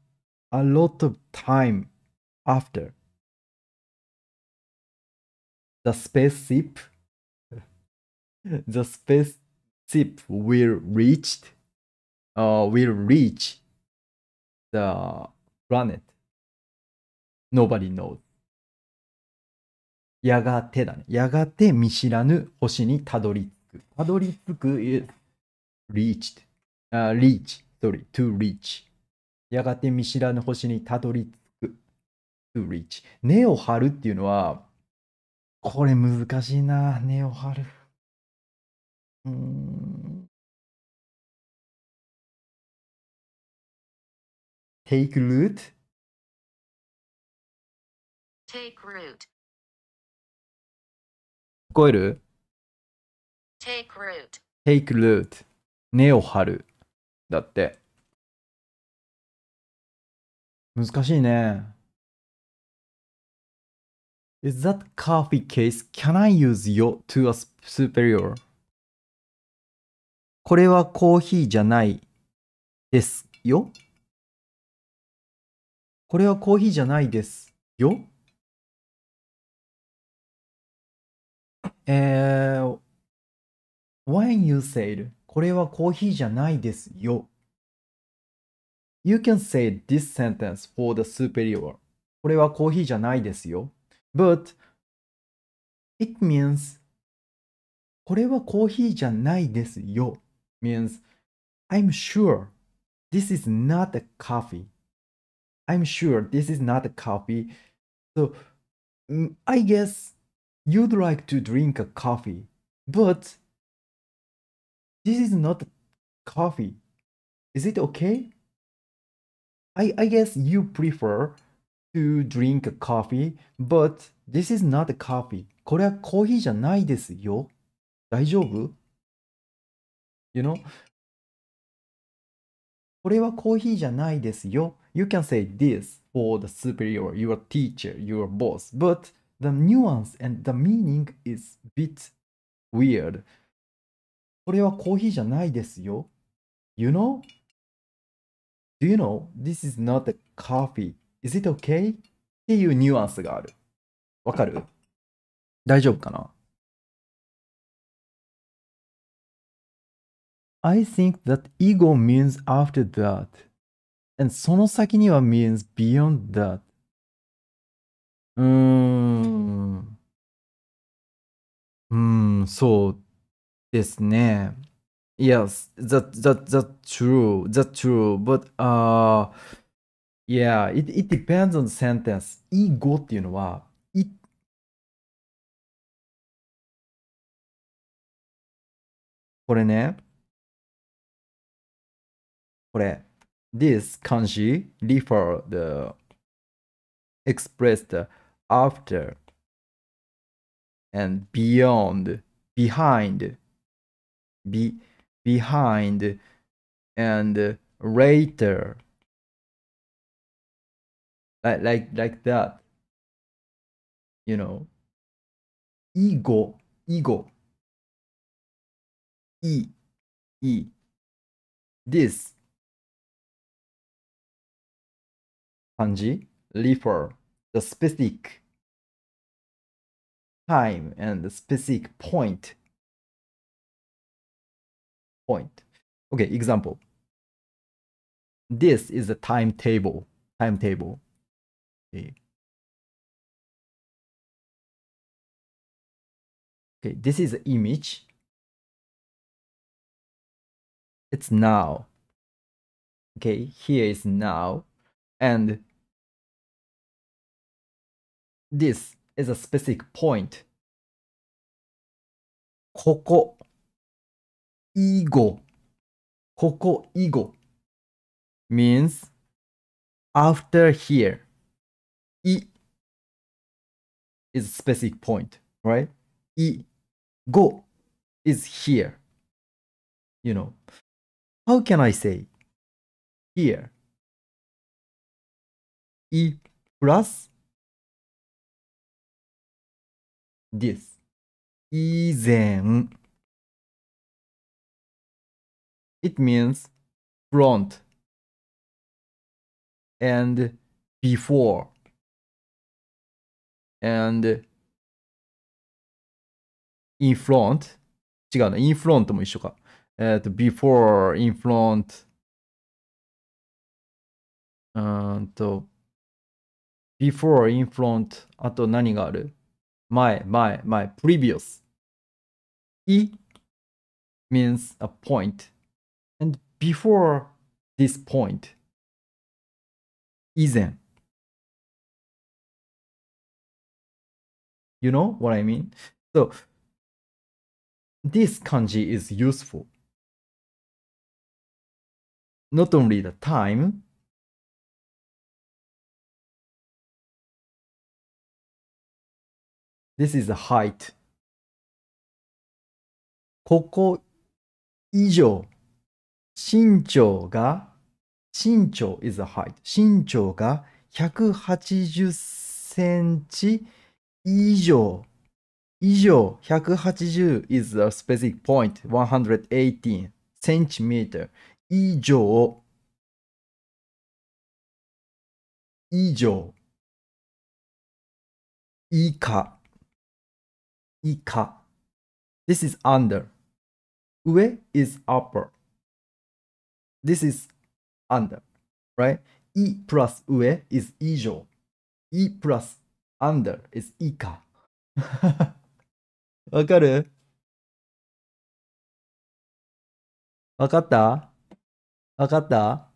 a lot of time after the spaceship the spaceship will reached uh, will reach the planet. Nobody knows. やがてだね。やがて見知らぬ星にたどり着く。たどり着く is reached.、Uh, reach, sorry, to reach. やがて見知らぬ星にたどり着く。to reach. 根を張るっていうのは、これ難しいな。根を張る。うん。take root take root 聞こえる take root take root 根を張るだって難しいね Is that coffee case can I use yo u to a superior? これはコーヒーじゃないですよ。これはコーヒーじゃないですよ。えー、When you said これはコーヒーじゃないですよ。You can say this sentence for the superior これはコーヒーじゃないですよ。But it means これはコーヒーじゃないですよ。means I'm sure this is not a coffee I'm sure this is not a coffee. So mm, I guess you'd like to drink a coffee, but this is not coffee. Is it okay? I, I guess you prefer to drink a coffee, but this is not a coffee. これはコーヒーじゃないですよ。大丈夫 ?You know? これはコーヒーじゃないですよ。You can say this for the superior, your teacher, your boss, but the nuance and the meaning is bit weird. これはコーヒーじゃないですよ。You know? Do you know? This is not a coffee. Is it okay? っていうニュアンスがある。わかる大丈夫かな ?I think that ego means after that. And その先には means beyond that. うーん。うん、そうですね。Yes, that, that, that's true. That's true. But, uh, yeah, it, it depends on the sentence. 以後っていうのは、これね。これ。This kanji refer the expressed after and beyond, behind, be behind, and later, like like like that. You know, ego, ego, e, e. This kanji refer the specific time and the specific point. Point. Okay, example. This is a timetable. Timetable. Okay. okay, this is an image. It's now. Okay, here is now. And this is a specific point. ego means after here. い is specific point, right? go is here. You know, how can I say here? い plus です以前 It means front and before and in front 違うな in front も一緒かえっ、と before in front うんと before in front あと何がある my my my previous e means a point and before this point Isn't. you know what i mean so this kanji is useful not only the time This is the height. ここ以上、身長が、身長 is the height. 身長が180センチ以上。以上、180 is a specific point, 118 centimeter. 以上。以上。以下。以下 This is under 上 is upper This is under right? E plus 上 is 以上 E plus under is 以下わかるわかったわかった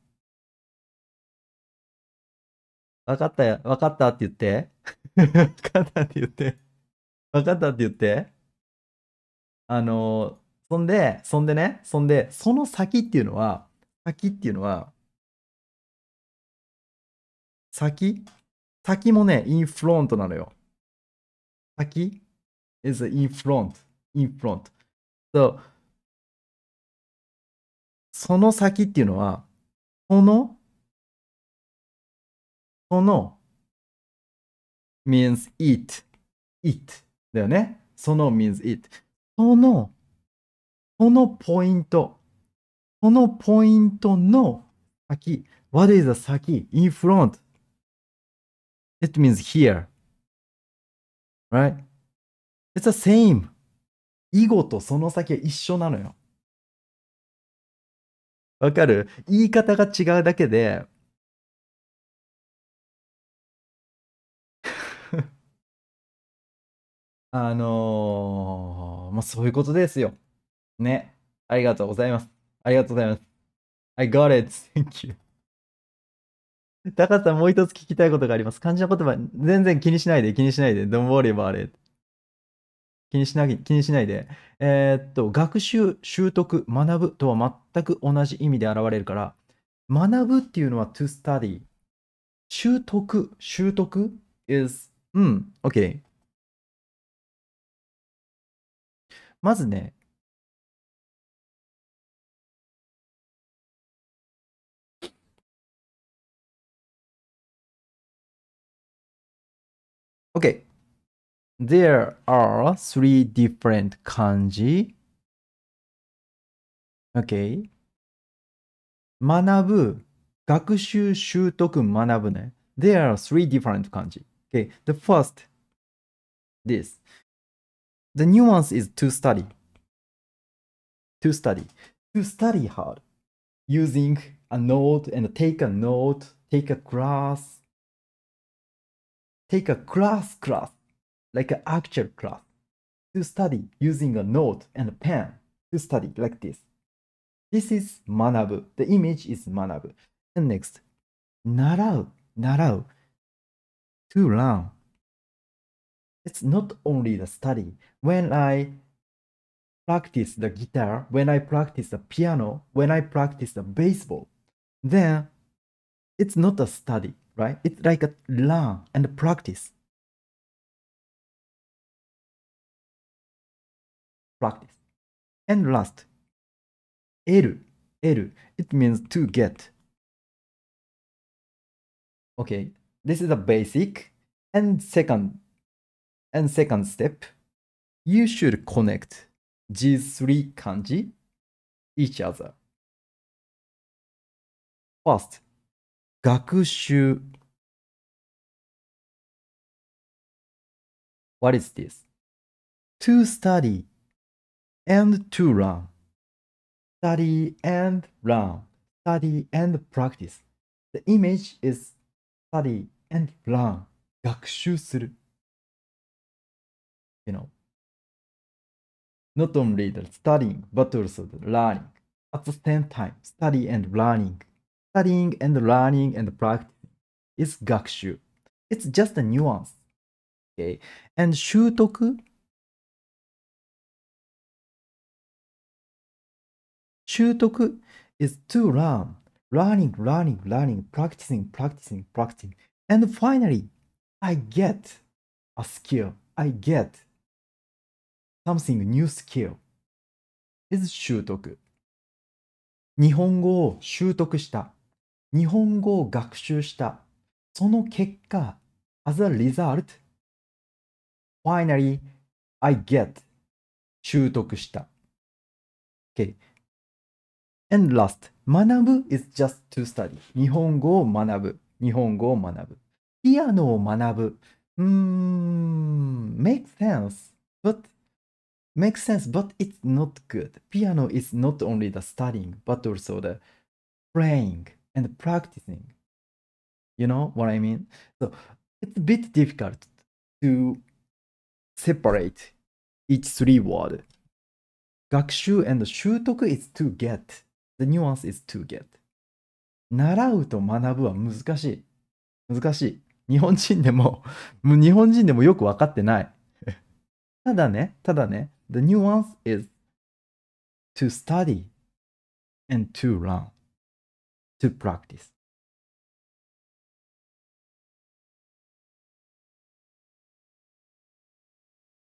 わかったわかったって言って。わかったって言って。分かったって言って。あの、そんで、そんでね、そんで、その先っていうのは、先っていうのは、先先もね、インフロントなのよ。先 is in front, インフロント。So, その先っていうのは、この、この means it, it. だよね。その means it。その、そのポイント、そのポイントの先、what is the 先 in front? It means here. Right? It's the same. 囲碁とその先は一緒なのよ。わかる言い方が違うだけで、あのー、まあ、そういうことですよ。ね。ありがとうございます。ありがとうございます。I got it. Thank you. 高さん、もう一つ聞きたいことがあります。漢字の言葉、全然気にしないで、気にしないで。Don't worry about it. 気にしない、気にしないで。えー、っと、学習、習得、学ぶとは全く同じ意味で現れるから、学ぶっていうのは to study。習得、習得 is, うん、OK。まずね、Okay. There are three different kanji. Okay. 学ぶ、学習、習得、学ぶね。There are three different kanji. Okay. The first, this. The nuance is to study. To study. To study hard. Using a note and take a note, take a class. Take a class class, like an actual class. To study using a note and a pen. To study like this. This is manabu. The image is manabu. And next, narau, narau. To learn it's not only the study. When I practice the guitar, when I practice the piano, when I practice the baseball, then it's not a study, right? It's like a learn and practice. Practice. And last, L, L, it means to get. Okay, this is a basic. And second, and second step, you should connect these three kanji each other. First, gakushu. What is this? To study and to learn. Study and learn. Study and practice. The image is study and learn. 学習する。you know, not only the studying, but also the learning. At the same time, study and learning, studying and learning and practicing is gakshu. It's just a nuance. Okay. And shutoku, shutoku is to learn, learning, learning, learning, practicing, practicing, practicing. And finally, I get a skill. I get something new skill is 習得。日本語を習得した。日本語を学習した。その結果、as a result, finally, I get 習得した。Okay. And last, 学ぶ is just to study. 日本語を学ぶ。日本語を学ぶ。ピアノを学ぶ。うーん、make sense. But makes sense, but it's not good. Piano is not only the studying, but also the playing and practicing. You know what I mean? So it's a bit difficult to separate each three word. 学習 and 習得 is to get. The nuance is to get. 習うと学ぶは難しい。難しい。日本人でも、日本人でもよく分かってない。ただね、ただね、The nuance is to study and to learn, to practice.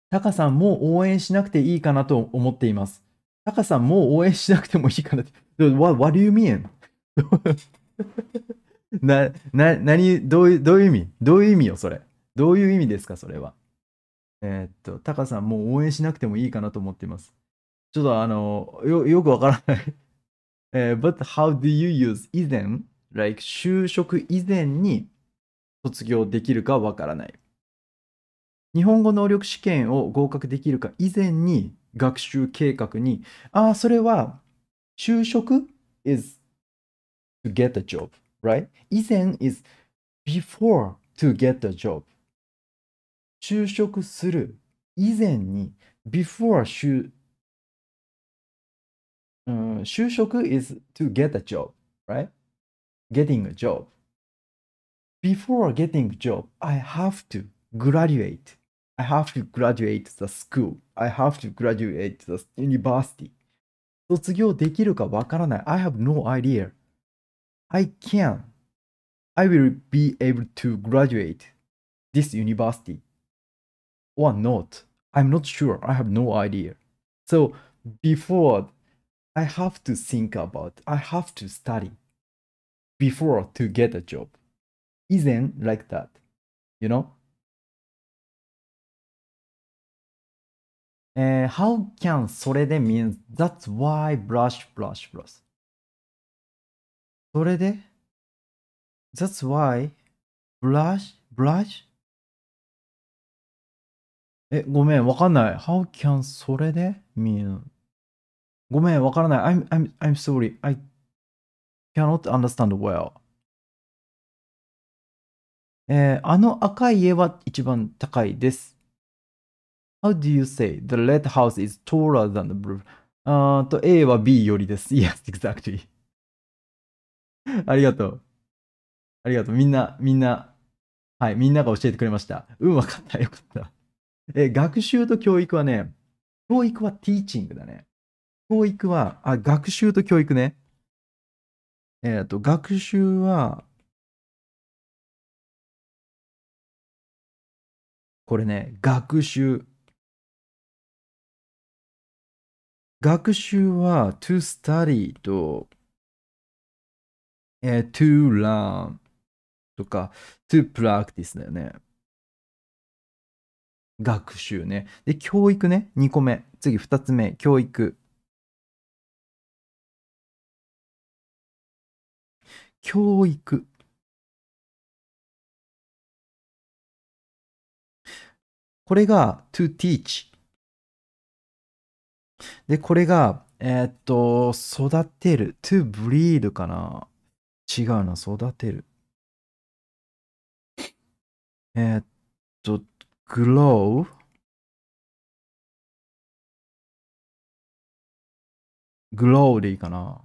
タカさんもう応援しなくていいかなと思っています。タカさんもう応援しなくてもいいかなって。What, what do you mean? な、な、何、どういう、どういう意味どういう意味よ、それ。どういう意味ですか、それは。えー、っと、タカさん、もう応援しなくてもいいかなと思っています。ちょっとあの、よよくわからない えー、But how do you use 以前 Like 就職以前に卒業できるかわからない。日本語能力試験を合格できるか以前に学習計画に、ああ、それは就職 is to get a job, right? 以前 is before to get a job. 就職する以前に before 就,、うん、就職 is to get a job, right? Getting a job. Before getting a job, I have to graduate. I have to graduate the school. I have to graduate the university. 卒業できるかわからない。I have no idea. I can. I will be able to graduate this university. or not? I'm not sure. I have no idea. So before, I have to think about, I have to study before to get a job. Isn't like that, you know? Uh, how can それで means that's why brush, brush, brush. それで that's why brush, brush え、ごめん、わかんない。How can それで mean? ごめん、わからない。I'm, I'm, I'm sorry. I cannot understand well. えー、あの赤い家は一番高いです。How do you say the red house is taller than the blue? あと、A は B よりです。Yes, exactly. ありがとう。ありがとう。みんな、みんな、はい、みんなが教えてくれました。うん、わかった。よかった。え学習と教育はね、教育はティーチングだね。教育は、あ、学習と教育ね。えっ、ー、と、学習は、これね、学習。学習は to study と、えー、to learn とか to practice だよね。学習ね。で、教育ね、2個目。次、2つ目、教育。教育。これが to teach。で、これが、えー、っと、育てる。to breed かな。違うな、育てる。えー、っと、glow glow でいいかな。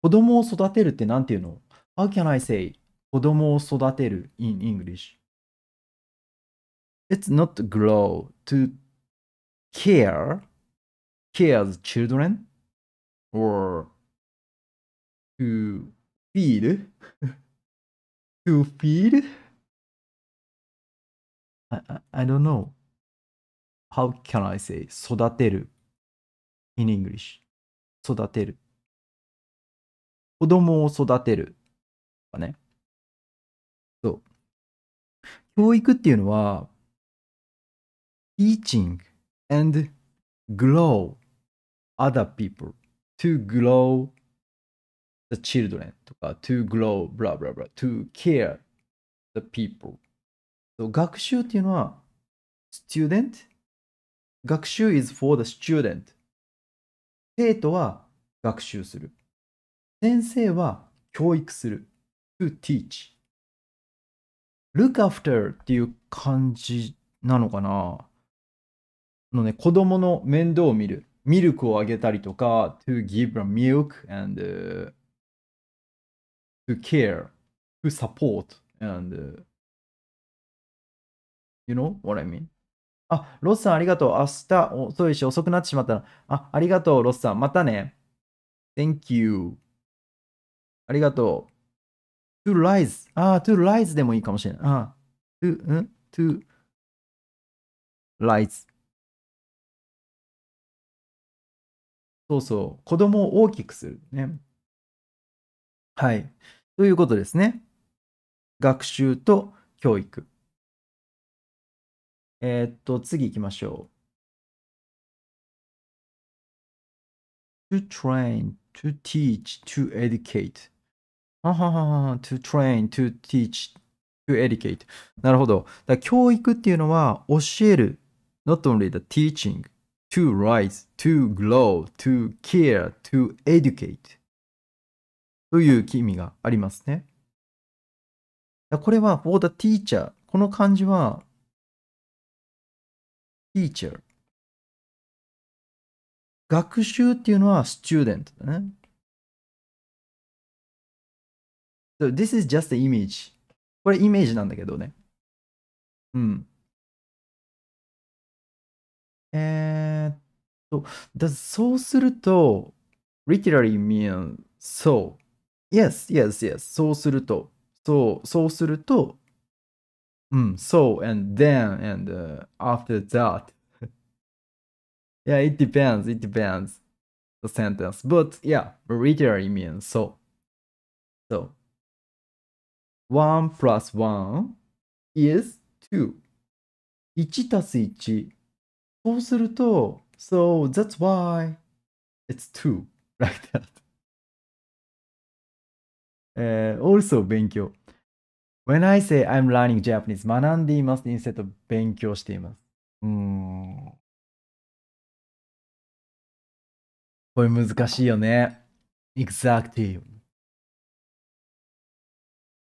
子供を育てるって何て言うの ?How can I say 子供を育てる in English?It's not grow to care cares children or to feed to feed I, I, I don't know. How can I say 育てる in English? 育てる。子供を育てる。とかね。そう。教育っていうのは、teaching and grow other people to grow the children とか to grow blah blah blah to care the people 学習っていうのは student 学習 is for the student 生徒は学習する先生は教育する to teach look after っていう感じなのかなのね子供の面倒を見るミルクをあげたりとか to give t m milk and、uh, to care to support and、uh, You know what I mean? あ、ロスさんありがとう。明日遅いし遅くなってしまったな。あ、ありがとう、ロスさん。またね。Thank you. ありがとう。to rise. あ to rise でもいいかもしれない。あ to, ん ?to rise. そうそう。子供を大きくする。ね。はい。ということですね。学習と教育。えー、っと、次行きましょう。to train, to teach, to educate. はははは、to train, to teach, to educate. なるほど。だ教育っていうのは教える。not only the teaching, to rise, to grow, to care, to educate. という意味がありますね。これは for the teacher この漢字は teacher。学習っていうのは student だね。So this is just the image. これイメージなんだけどね。うん。えー、っと、だそうすると、literally mean そう。Yes, yes, yes. そうすると。そう、そうすると、Mm, so and then and uh, after that. yeah, it depends. It depends the sentence, but yeah, literally means so. So one plus one is two. So that's why it's two like that. Uh, also, 勉強。When I say I'm learning Japanese, 学んでいます instead 勉強しています。うん。これ難しいよね。exactly.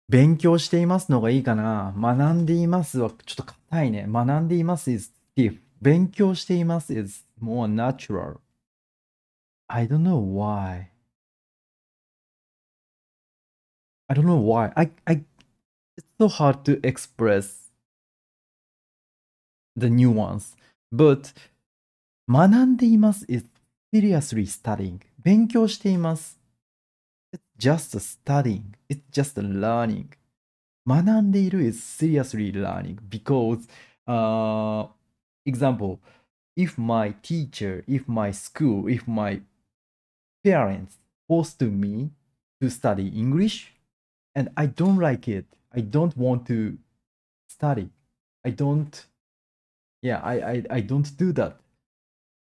勉強していますのがいいかな。学んでいますはちょっと硬いね。学んでいます is stiff. 勉強しています is more natural. I don't know why. I don't know why. I, I so hard to express the nuance. But 学んでいます is seriously studying. 勉強しています。It's just studying. It's just learning. 学んでいる is seriously learning because, uh, example, if my teacher, if my school, if my parents forced me to study English and I don't like it, I don't want to study. I don't yeah, I, I, I don't do that.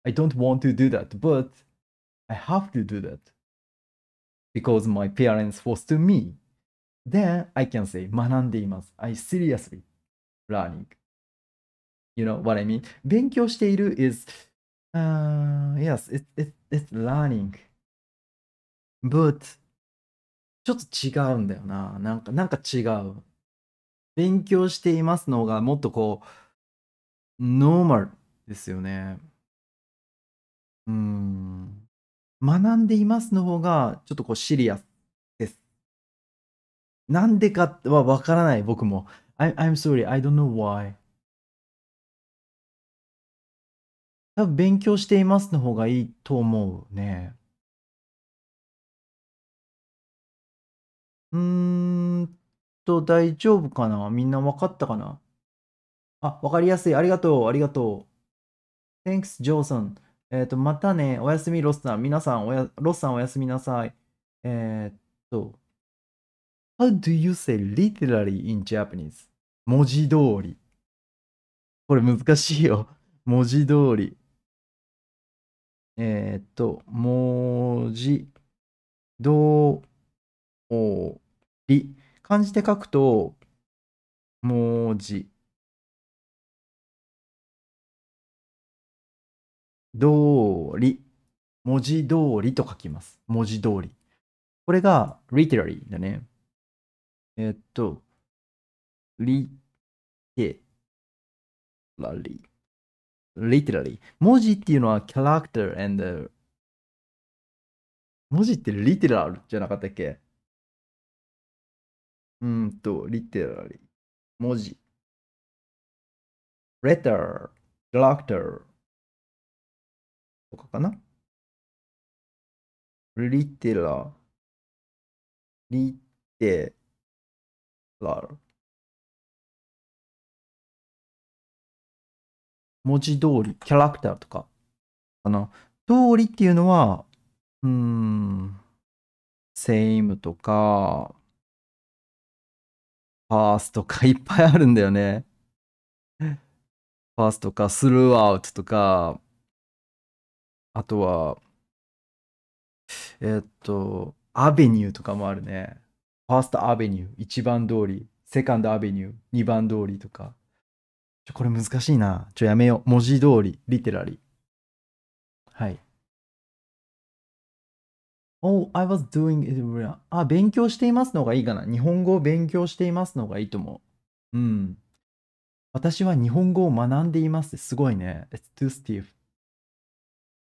I don't want to do that, but I have to do that because my parents forced me. Then I can say I seriously learning. You know what I mean? 勉強している is, uh, yes, it, it, it's learning. But ちょっと違うんだよな。なんか、なんか違う。勉強していますのがもっとこう、ノーマルですよね。うん。学んでいますの方がちょっとこうシリアスです。なんでかはわからない僕も。I, I'm sorry, I don't know why. 多分勉強していますの方がいいと思うね。うーんと、大丈夫かなみんなわかったかなあ、わかりやすい。ありがとう、ありがとう。Thanks, Johnson. えっ、と、またね、おやすみ、ロスさん。皆さん、おやロスさんおやすみなさい。えっ、ー、と、How do you say literally in Japanese? 文字通り。これ難しいよ。文字通り。えっ、ー、と、文字通もう、り、漢字で書くと、文字。通り。文字通りと書きます。文字通り。これが literary だね。えっと、り、て、ラリ l i t e r a y 文字っていうのは character and 文字って literal じゃなかったっけうんと、リテラリー。文字。レター、キャラクターとかかなリテラ、リテラ。文字通り、キャラクターとか。あの、通りっていうのは、うーん、セイムとか、ファーストかいっぱいあるんだよね。ファーストか、スルーアウトとか、あとは、えー、っと、アベニューとかもあるね。ファーストアベニュー、一番通り、セカンドアベニュー、二番通りとか。ちょ、これ難しいな。ちょ、やめよう。文字通り、リテラリー。はい。Oh, I was doing it. r e a l あ、勉強していますのがいいかな。日本語を勉強していますのがいいと思う。うん。私は日本語を学んでいます。すごいね。It's too stiff.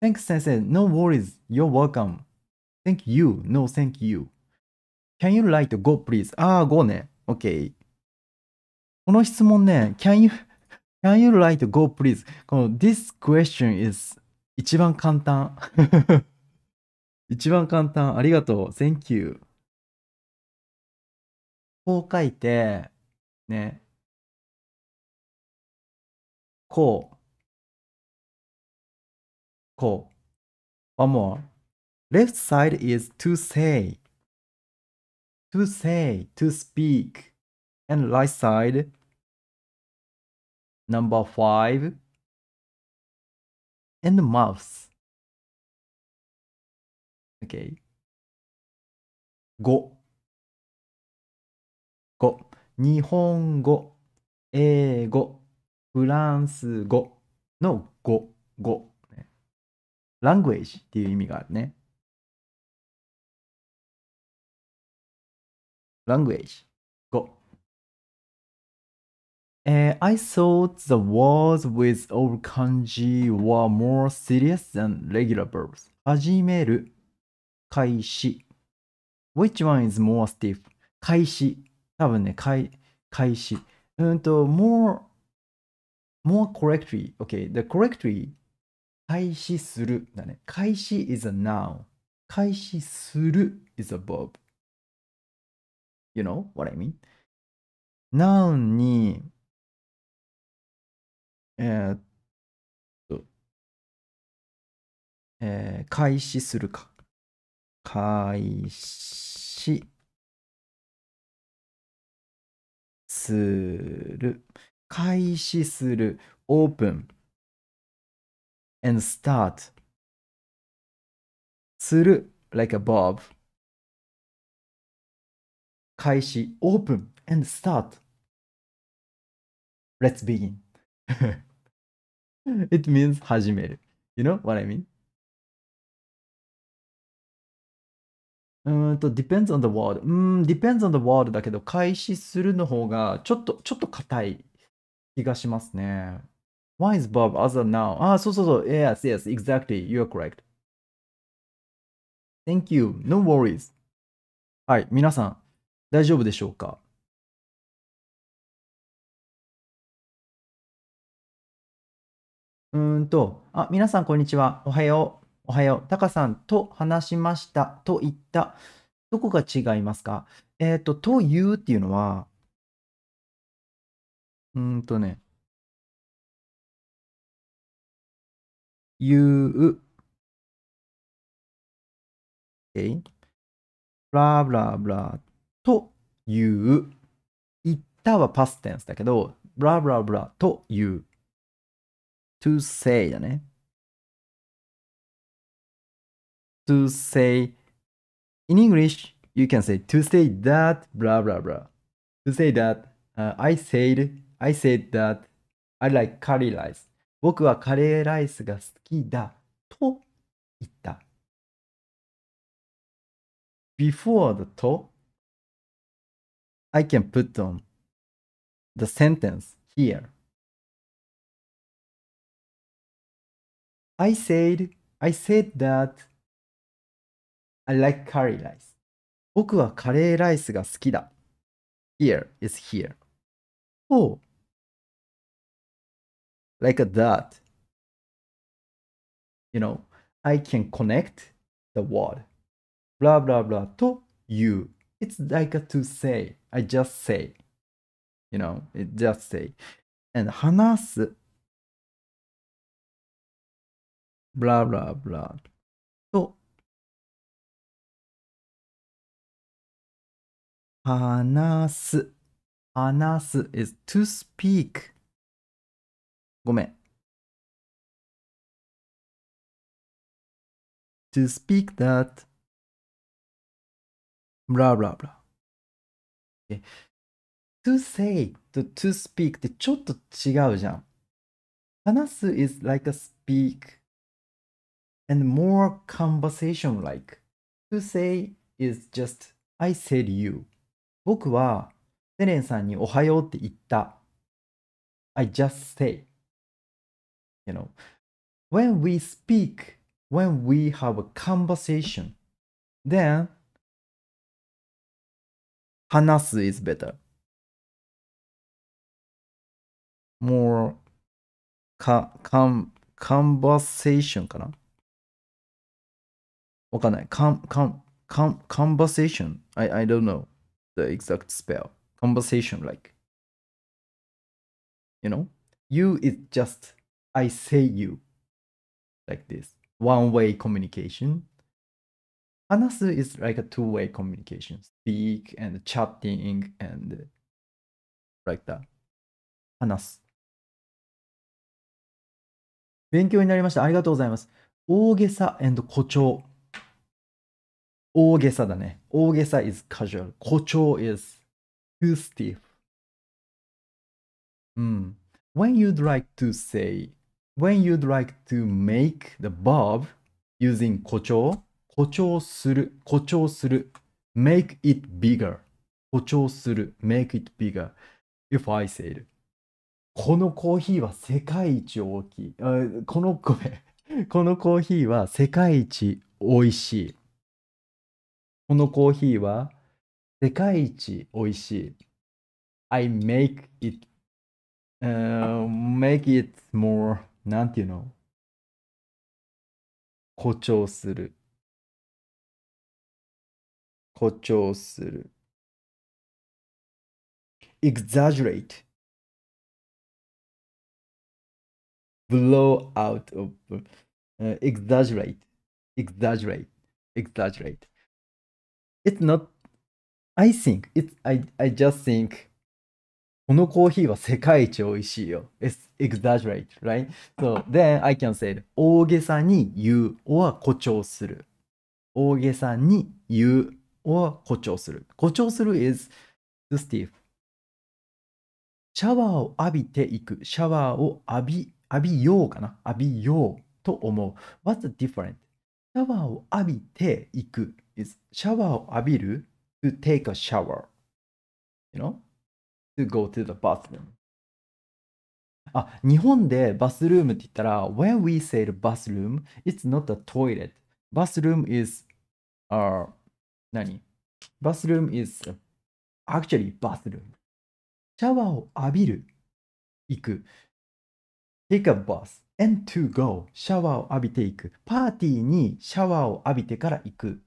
Thanks, 先生。No worries. You're welcome. Thank you. No, thank you. Can you write go, please? ああ、go ね。OK。この質問ね。Can you, can you write go, please? この This question is 一番簡単。一番簡単。ありがとう。Thank you. こう書いて、ね。こう。こう。One more. Left side is to say. To say, to speak. And right side. Number five. And mouth. Okay. 日本語英語フランス語の語語 language っていう意味があるね language. 語えー、I thought the words with o l d kanji were more serious than regular verbs 始める開始。Which one is more stiff? 開始。多分ね、開開始。うんと、more, more correctly. Okay, the correctly 開始するだね。開始 is a noun. 開始する is a verb. You know what I mean? noun に、えー、えー、開始するか。開始する。開始する。オープン。and start する like above 開始 open and start let's begin it means 始める you know what I mean うんと、depends on the word。うん、depends on the word だけど、開始するの方が、ちょっと、ちょっと硬い気がしますね。Why is Bob as a noun? あ、あ、そうそうそう。Yes, yes, exactly. You're a correct. Thank you. No worries. はい、皆さん、大丈夫でしょうかうんと、あ、皆さん、こんにちは。おはよう。おはよう、タカさんと話しましたと言った。どこが違いますかえっ、ー、と、というっていうのは、うーんとね、言う。えブラブラブラと言う。言ったはパステンスだけど、ブラブラブラと言う。to say だね。to say in English, you can say to say that blah blah blah. To say that uh, I said I said that I like curry rice. 僕はカレーライスが好きだと言った。Before the to, I can put on the sentence here. I said, I said that I like curry rice. 僕はカレーライスが好きだ。Here is here. Oh. Like that. You know, I can connect the word. Blah blah blah to you. It's like to say. I just say. You know, it just say. And 話す blah blah blah 話す。話す is to speak. ごめん。to speak that blah blah blah、to say と to speak ってちょっと違うじゃん話す is like a speak and more conversation like to say is just I said you 僕はセレンさんにおはようって言った。I just say. You know, when we speak, when we have a conversation, then 話す is better. more か、かん、conversation かなわかんない。かん、かん、かん、conversation? I, I don't know. the exact spell. Conversation like. You know? You is just I say you. Like this. One way communication. Hanasu is like a two way communication. Speak and chatting and like that. 話す。勉強になりました。ありがとうございます。大げさ and 誇張。大げさだね。大げさ is casual. 誇張 is too stiff. うん。When you'd like to say, when you'd like to make the verb using 誇張、誇張する、誇張する、make it bigger. 誇張する、make it bigger. If I s a i このコーヒーは世界一大きい。この、ごめん。このコーヒーは世界一美味しい。このコーヒーは世界一美味しい。I make it,、uh, make it more, なんていうの誇張する。誇張する。exaggerate, blow out of,、uh, exaggerate, exaggerate, exaggerate. It's not, I think, it's, I, I just think このコーヒーは世界一美味しいよ。It's exaggerated, right? So then I can say 大げさに言う or 誇張する。大げさに言う or 誇張する。誇張する is too stiff. シャワーを浴びていく。シャワーを浴び、浴びようかな。浴びようと思う。What's the different? シャワーを浴びていく。is シャワーを浴びる to take a shower. You know? To go to the bathroom. あ、日本でバスルームって言ったら when we say the bathroom, it's not a toilet. バスルーム is, uh, 何バスルーム is actually bathroom. シャワーを浴びる。行く。take a bath and to go シャワーを浴びていくパーティーにシャワーを浴びてから行く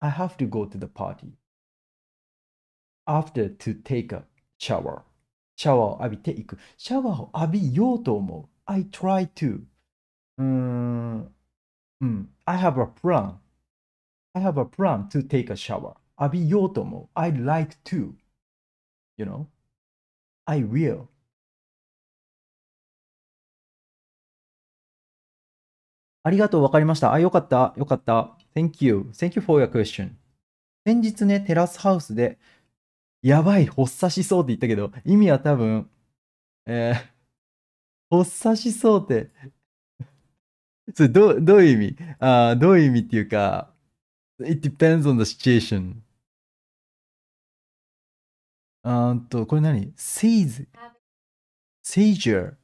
I have to go to the party. After to take a shower. Shower, シャワーを浴びていく。シャワーを浴びようと思う。I try to. Mm, mm, I have a plan. I have a plan to take a shower. 浴びようと思う。I like to. You know? I will. ありがとう、わかりました。あ、よかった、よかった。Thank you. Thank you for your question. 先日ね、テラスハウスで、やばい、発作しそうって言ったけど、意味は多分、えー、発作しそうって それど、どういう意味あどういう意味っていうか、it depends on the situation. あんと、これ何 ?seize. seizure.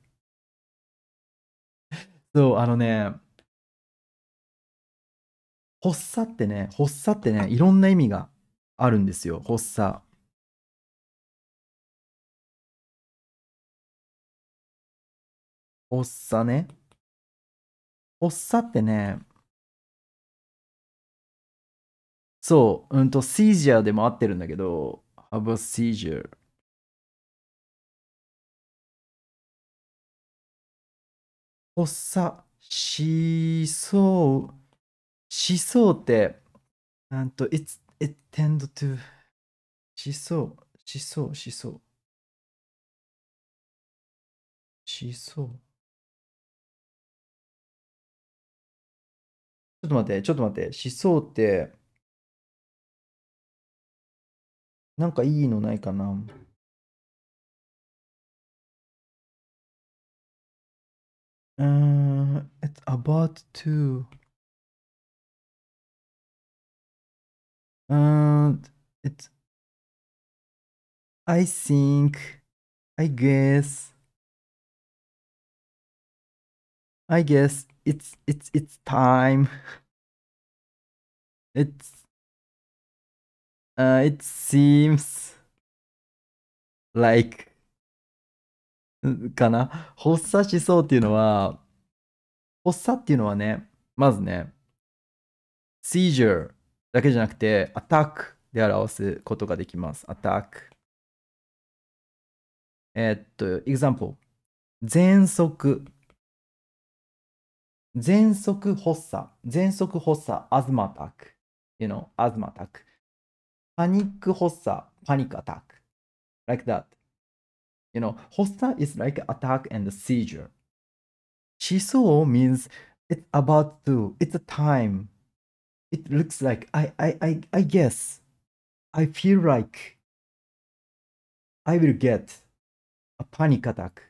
そう、あのね、発作ってね、発作ってね、いろんな意味があるんですよ、発作。発作ね。発作ってね、そう、うんと、シージャーでも合ってるんだけど、have a seizure。発作しそう。思想って、なんと、it, s it tend to 思想、思想、思想。思想。ちょっと待って、ちょっと待って、思想って、なんかいいのないかなうん、it's about to And it I think I guess I guess it's it's it's time. It's uh it seems like かな発作しそうっていうのは発作っていうのはねまずね seizure だけじゃなくて、アタックで表すことができます。アタック。えっと、example。全速。全速発作。全速発作。アズマアタック。You know, アズマアタック。パニック発作。パニックアタック。Like that. You know, 発 o is like attack and seizure. s h i means it's about to, it's a time It looks like I I I I guess I feel like I will get a panic attack.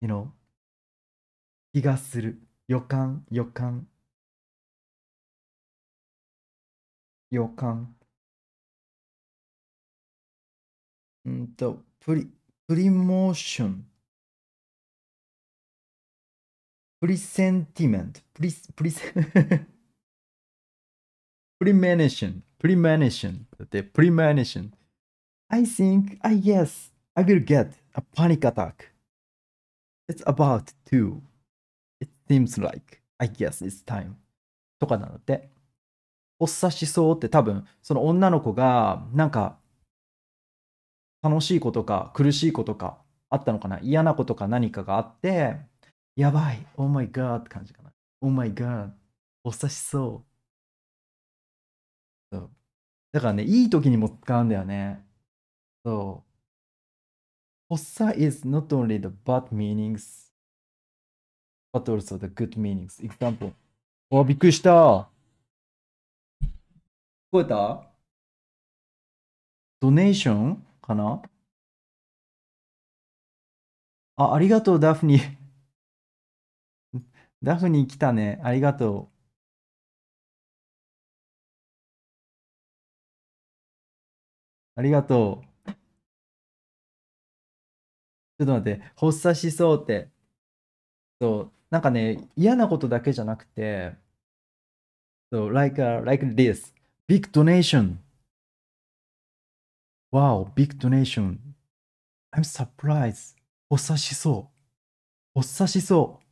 You know? 気がする。予感、予感。予感。うんと、プリ、プリモーション。プリセンティメント。プリ、プリセンプリメネーション、プリメネーション、だってプリメネーション。I think, I guess, I will get a panic attack.It's about to.It seems like, I guess it's time. とかなので、発さしそうって多分、その女の子がなんか楽しいことか苦しいことかあったのかな嫌なことか何かがあって、やばい、Oh my god って感じかな。Oh my god, 発作しそう。そうだからね、いい時にも使うんだよね。そう。発作 is not only the bad meanings, but also the good meanings. Example. お、びっくりした。聞こえたドネーションかなあ、ありがとう、ダフニー。ダフニー来たね。ありがとう。ありがとう。ちょっと待って、発作しそうって。そう、なんかね、嫌なことだけじゃなくて、そう、like, a, like this, big donation. Wow, big donation. I'm surprised. 発作しそう。発作しそう。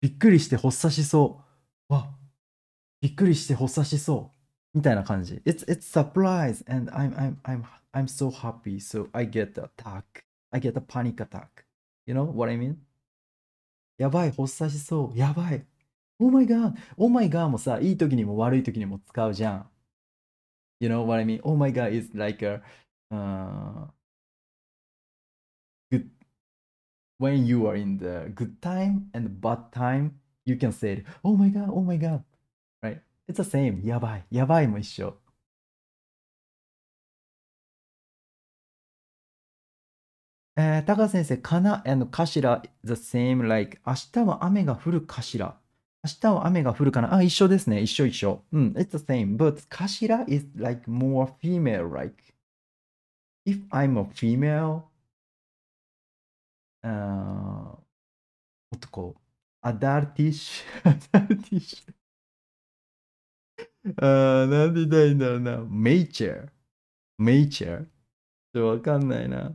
びっくりして発作しそう。わ、びっくりして発作しそう。みたいな感じ。It's, it's surprise and I'm, I'm, I'm, I'm so happy, so I get the attack. I get a panic attack. You know what I mean? やばい、発作しそう。やばい。Oh my god! Oh my god! もさ、いい時にも悪い時にも使うじゃん。You know what I mean? Oh my god is like a、uh, good when you are in the good time and bad time, you can say, Oh my god! Oh my god! It's the same. やばい。やばいも一緒。えー、高先生、かな and かしら the same like 明日は雨が降るかしら明日は雨が降るかなあ、一緒ですね。一緒一緒。うん、it's the same. But かしら is like more female-like. If I'm a female, uh, 男、アダルティッシュ、アダルティッシュ。あー何で言いたいんだろうな。メイチャー。メイチャー。ちょっとわかんないな。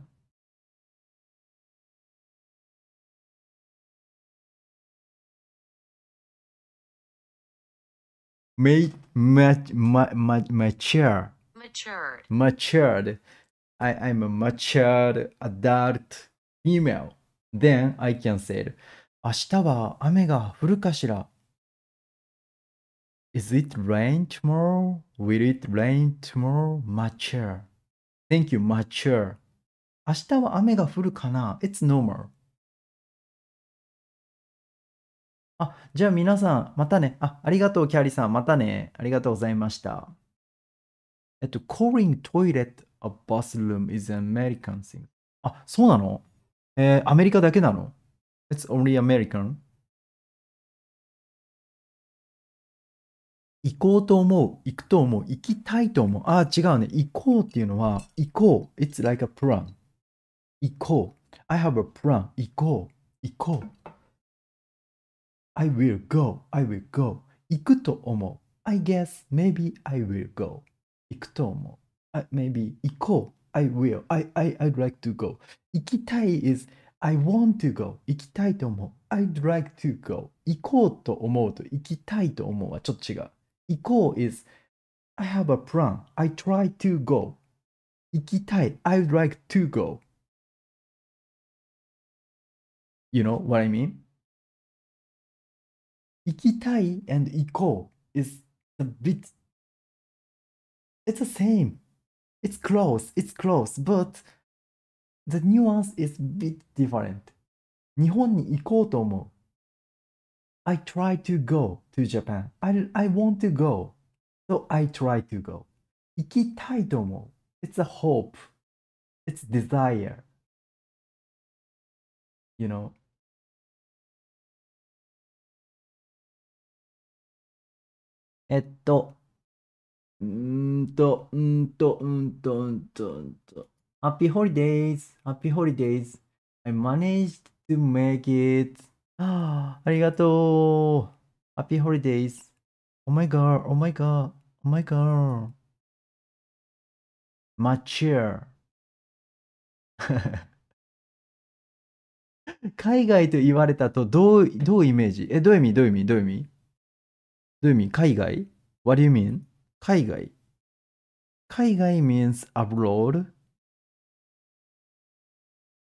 メイ、マチ、マ、マ、マチャー。マチャーで。I am a mature adult female. Then I can say, 明日は雨が降るかしら Is it rain tomorrow? Will it rain tomorrow? Mature. Thank you, mature. 明日は雨が降るかな ?It's normal. あ、じゃあ皆さん、またね。あ、ありがとう、キャリーさん。またね。ありがとうございました。えっと、calling toilet a bathroom is an American thing. あ、そうなのえー、アメリカだけなの ?It's only American? 行こうと思う、行くと思う、行きたいと思う。ああ、違うね。行こうっていうのは、行こう。It's like a plan. 行こう。I have a plan. 行こう。行こう。I will go. I will go. 行くと思う。I guess maybe I will go. 行くと思う。I, maybe 行こう。I will. I, I, I'd like to go. 行きたい is I want to go. 行きたいと思う。I'd like to go. 行こうと思うと行きたいと思うはちょっと違う。Iko is I have a plan. I try to go. Ikitai, I would like to go. You know what I mean? Ikitai and Iko is a bit it's the same. It's close, it's close, but the nuance is bit different. 日本に行こうと思う. I try to go to Japan. I, I want to go. So I try to go. It's a hope. It's desire. You know? Eto. えっと、うんと、うんと、うんと、うんと、うんと。Happy holidays! Happy holidays! I managed to make it あありがとう。ハッピーホリデイズ。オマイガー、オマイガー、おマイガー。マッチェル。海外と言われたとどう、どうイメージえ、どういう意味どういう意味どういう意味どういう意味海外 ?What do you mean? 海外。海外 means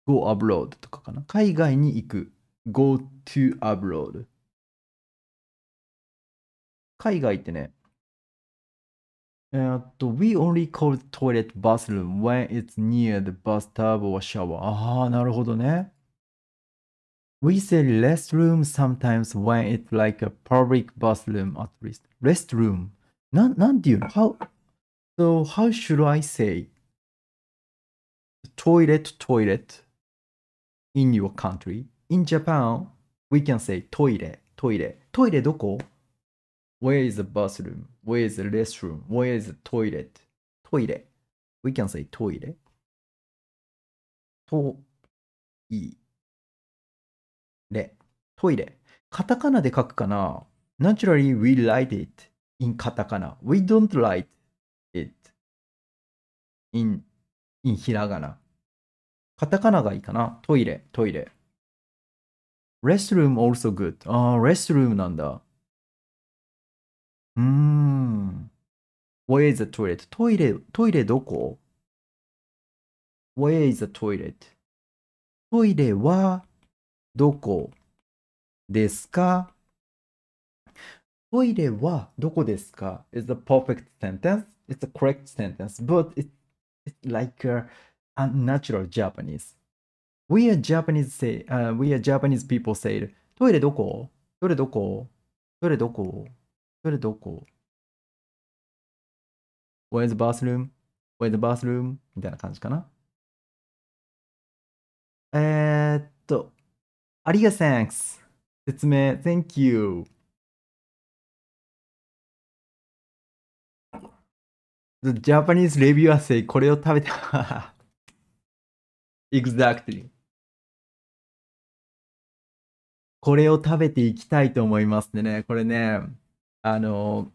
abroad?Go abroad とかかな海外に行く。go to abroad 海外ってね、えー、っと、we only call the toilet bathroom when it's near the bathtub or shower. ああ、なるほどね。We say restroom sometimes when it's like a public bathroom at least. Restroom. なん、なんていうの ?How, so how should I say toilet toilet in your country? In Japan, we can say トイレ、トイレ。トイレどこ ?Where is the bathroom? Where is the restroom? Where is the toilet? トイレ。We can say トイレ。トイレ。トイレ。カタカナで書くかな ?Naturally, we write it in カタカナ。We don't write it in, in ひらがな。カタカナがいいかなトイレ、トイレ。restroom also good. ああ、r e s t r o なんだ。うーん。Where is the toilet? トイレ、トイレどこ ?Where is the toilet? トイレはどこですかトイレはどこですか is the perfect sentence. It's the correct sentence, but it's, it's like a unnatural Japanese. We are Japanese say,、uh, we are Japanese people said トイレどこトイレどこトイレどこトイレどこ ?Where's the bathroom? Where's the bathroom? みたいな感じかな。えー、っと、ありがと thanks。説明、thank you。The Japanese reviewer say これを食べた。exactly. これを食べていきたいと思いますでね、これね、あの、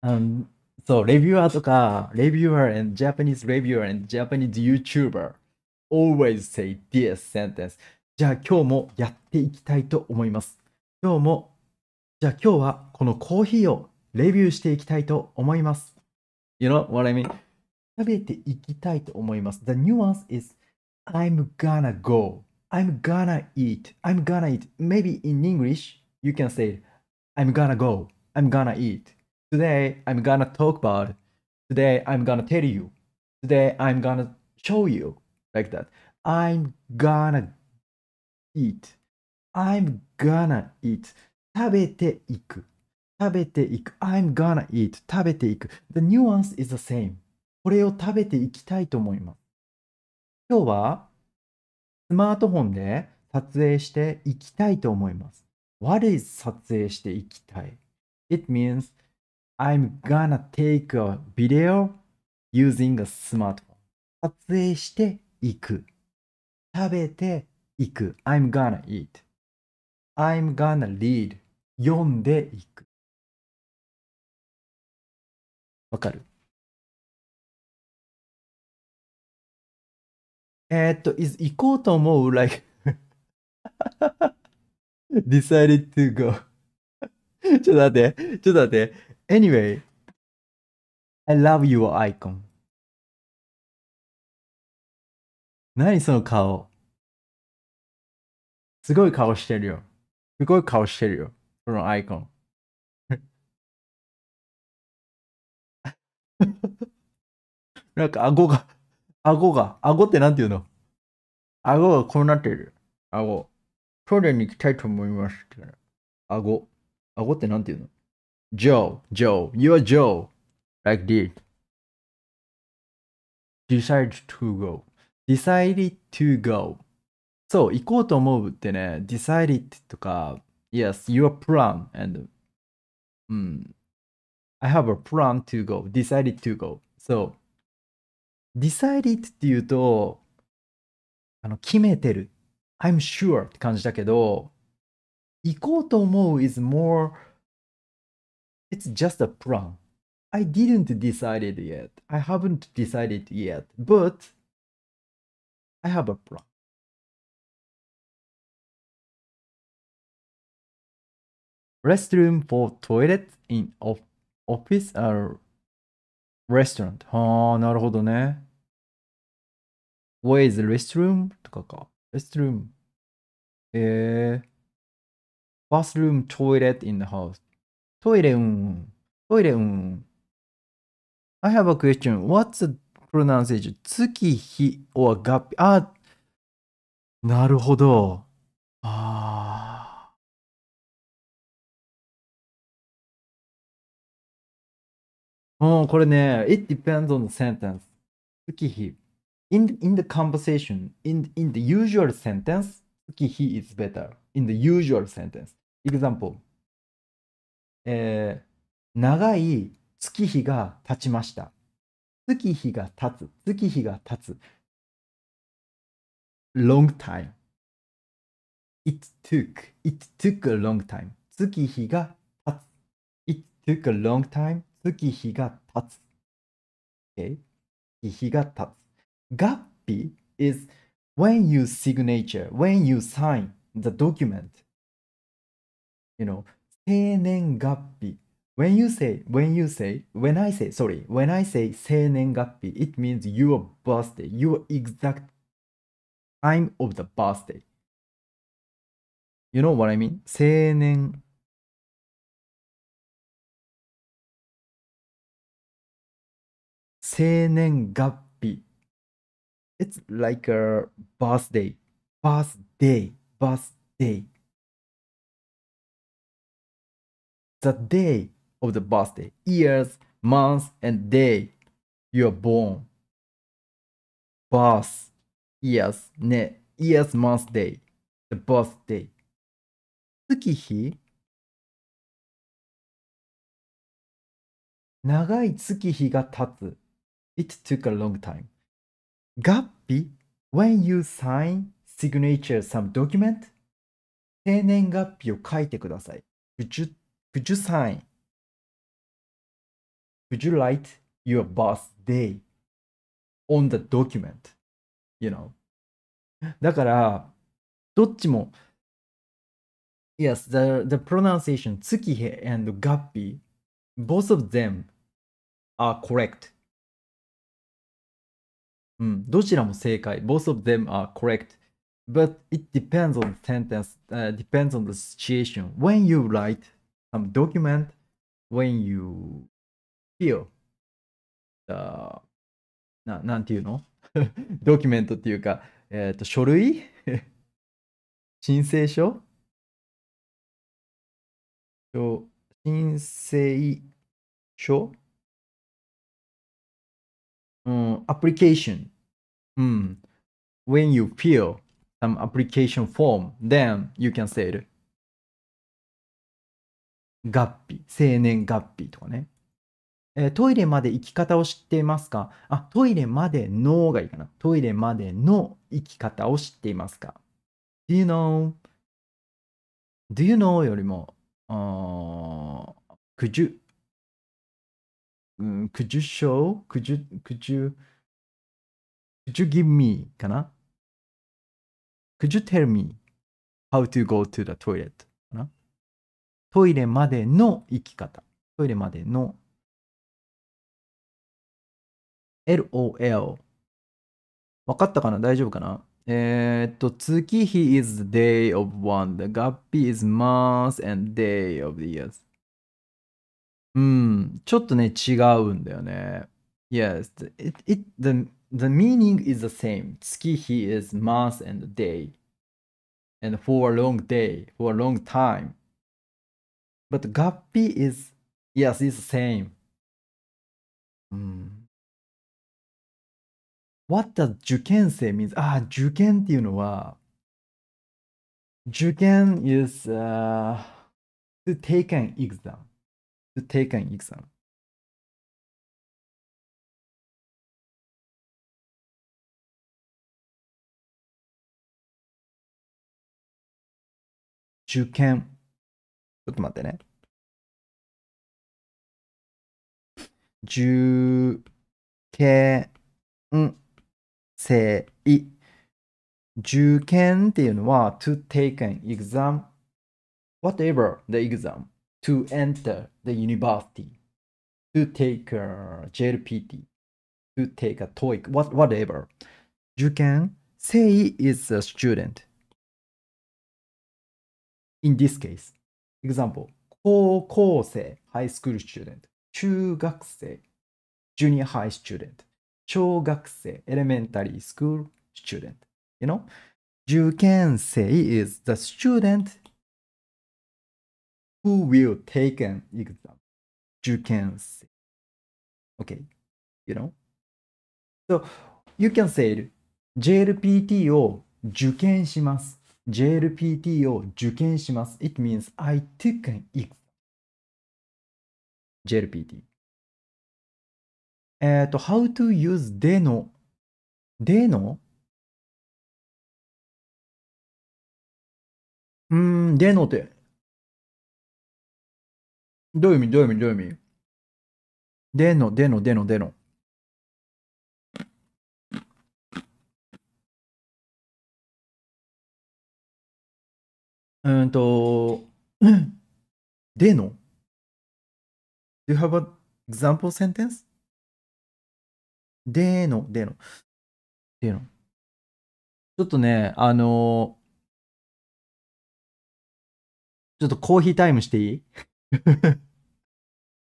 あのそう、レビュアーとか、レビュアー and Japanese reviewer and Japanese YouTuber always say this sentence. じゃあ今日もやっていきたいと思います。今日も、じゃあ今日はこのコーヒーをレビューしていきたいと思います。You know what I mean? 食べていきたいと思います。The nuance is I'm gonna go I'm gonna eat. I'm gonna eat. Maybe in English, you can say, I'm gonna go. I'm gonna eat. Today, I'm gonna talk about Today, I'm gonna tell you. Today, I'm gonna show you. Like that. I'm gonna eat. I'm gonna eat. 食べていく。食べていく。I'm gonna eat. 食べていく。The nuance is the same. これを食べていきたいと思います。今日はスマートフォンで撮影していきたいと思います。What is 撮影していきたい ?It means I'm gonna take a video using a smartphone. 撮影していく。食べていく。I'm gonna eat. I'm gonna read. 読んでいく。わかるえー、っと、is 行こうと思う like decided to go ちょっと待って、ちょっと待って。Anyway, I love your icon. 何その顔。すごい顔してるよ。すごい顔してるよ。このアイコン。なんか顎が顎が、顎ってなんて言うの顎がこうなってる。顎。トイレに行きたいと思います。顎。顎ってなんて言うの ?Joe, Joe, you're a Joe. Like this. Decide to go. Decided to go. そう、行こうと思うってね、decided とか、Yes, your plan and うん。I have a plan to go. Decided to go. So decide it っていうと、あの、決めてる。I'm sure って感じだけど、行こうと思う is more, it's just a plan. I didn't decide it yet. I haven't decided yet. But I have a plan. レスト o o m for toilet in office or restaurant. はあ、なるほどね。Where is the restroom? とかか。restroom. えー、bathroom, toilet in the house. トイレうん。トイレうん。I have a question. What's the pronunciation? 月日 or 合併あ、なるほど。ああ。うん、これね、it depends on the sentence. 月日。in, in the conversation, in, in the usual sentence, he is better. In the usual sentence. Example. えー、長い月日が経ちました。月日が経つ。月日が経つ。long time. It took. It took a long time. 月日が経つ。It took a long time. 月日が経つ。Okay? 月日が経つ。Gappi is when you signature, when you sign the document. You know, gappi. When you say, when you say, when I say, sorry, when I say gappi, it means your birthday, your exact time of the birthday. You know what I mean? 生年 gappi it's like a birthday, birthday, birthday. The day of the birthday, years, months, and day you are born. Birth, years, ne, years, month, day, the birthday. 月日長い月日が経つ。It took a long time. ガ月日 when you sign signature some document 生年月日を書いてください。Could you, could you sign? Could you write your birthday on the document? You know? だから、どっちも Yes, the, the pronunciation 月 and 月日 both of them are correct. うん、どちらも正解。Both of them are correct. But it depends on the sentence,、uh, depends on the situation. When you write some document, when you feel the, ななんていうのドキュメントっていうか、えっ、ー、と、書類申請書申請書アプ application. Mm. When you fill some application form, then you can say it. 月日、生年月日とかね。えー、トイレまで行き方を知っていますかあ、トイレまでのがいいかな。トイレまでの行き方を知っていますか ?Do you know?Do you know よりも、uh, could you could you show? Could you, could you, could you give me? かな Could you tell me how to go to the toilet? かなトイレまでの行き方。トイレまでの LOL。わかったかな大丈夫かなえー、っと、月日 is the day of one, the gappy is month and day of the years. うん、ちょっとね、違うんだよね。Yes, it, it, the, the meaning is the same. 月日 is month and day. And for a long day, for a long time. But 月日 is, yes, is the same. うん。What does 受験生 means? ああ、受験っていうのは、受験 is、uh, to take an exam. to take an exam. y o ちょっと待ってね。受験生受験っていうのは to take an exam whatever the exam to enter the university, to take a JLPT, to take a TOEIC, what, whatever. You can say is a student. In this case, example, 高校生 high school student, 中学生 junior high student, 小学生 elementary school student. You know, you can say is the student who will take an exam? 受験生。Okay? You know? So, you can say JLPT を受験します。JLPT を受験します。It means I took an exam. JLPT. えっ、と、how to use での、でのうん、でのってどういう意味どういう意味どういう意味での、での、での、での。うんと、での ?Do you have an example sentence? での、での。での。ちょっとね、あのー、ちょっとコーヒータイムしていい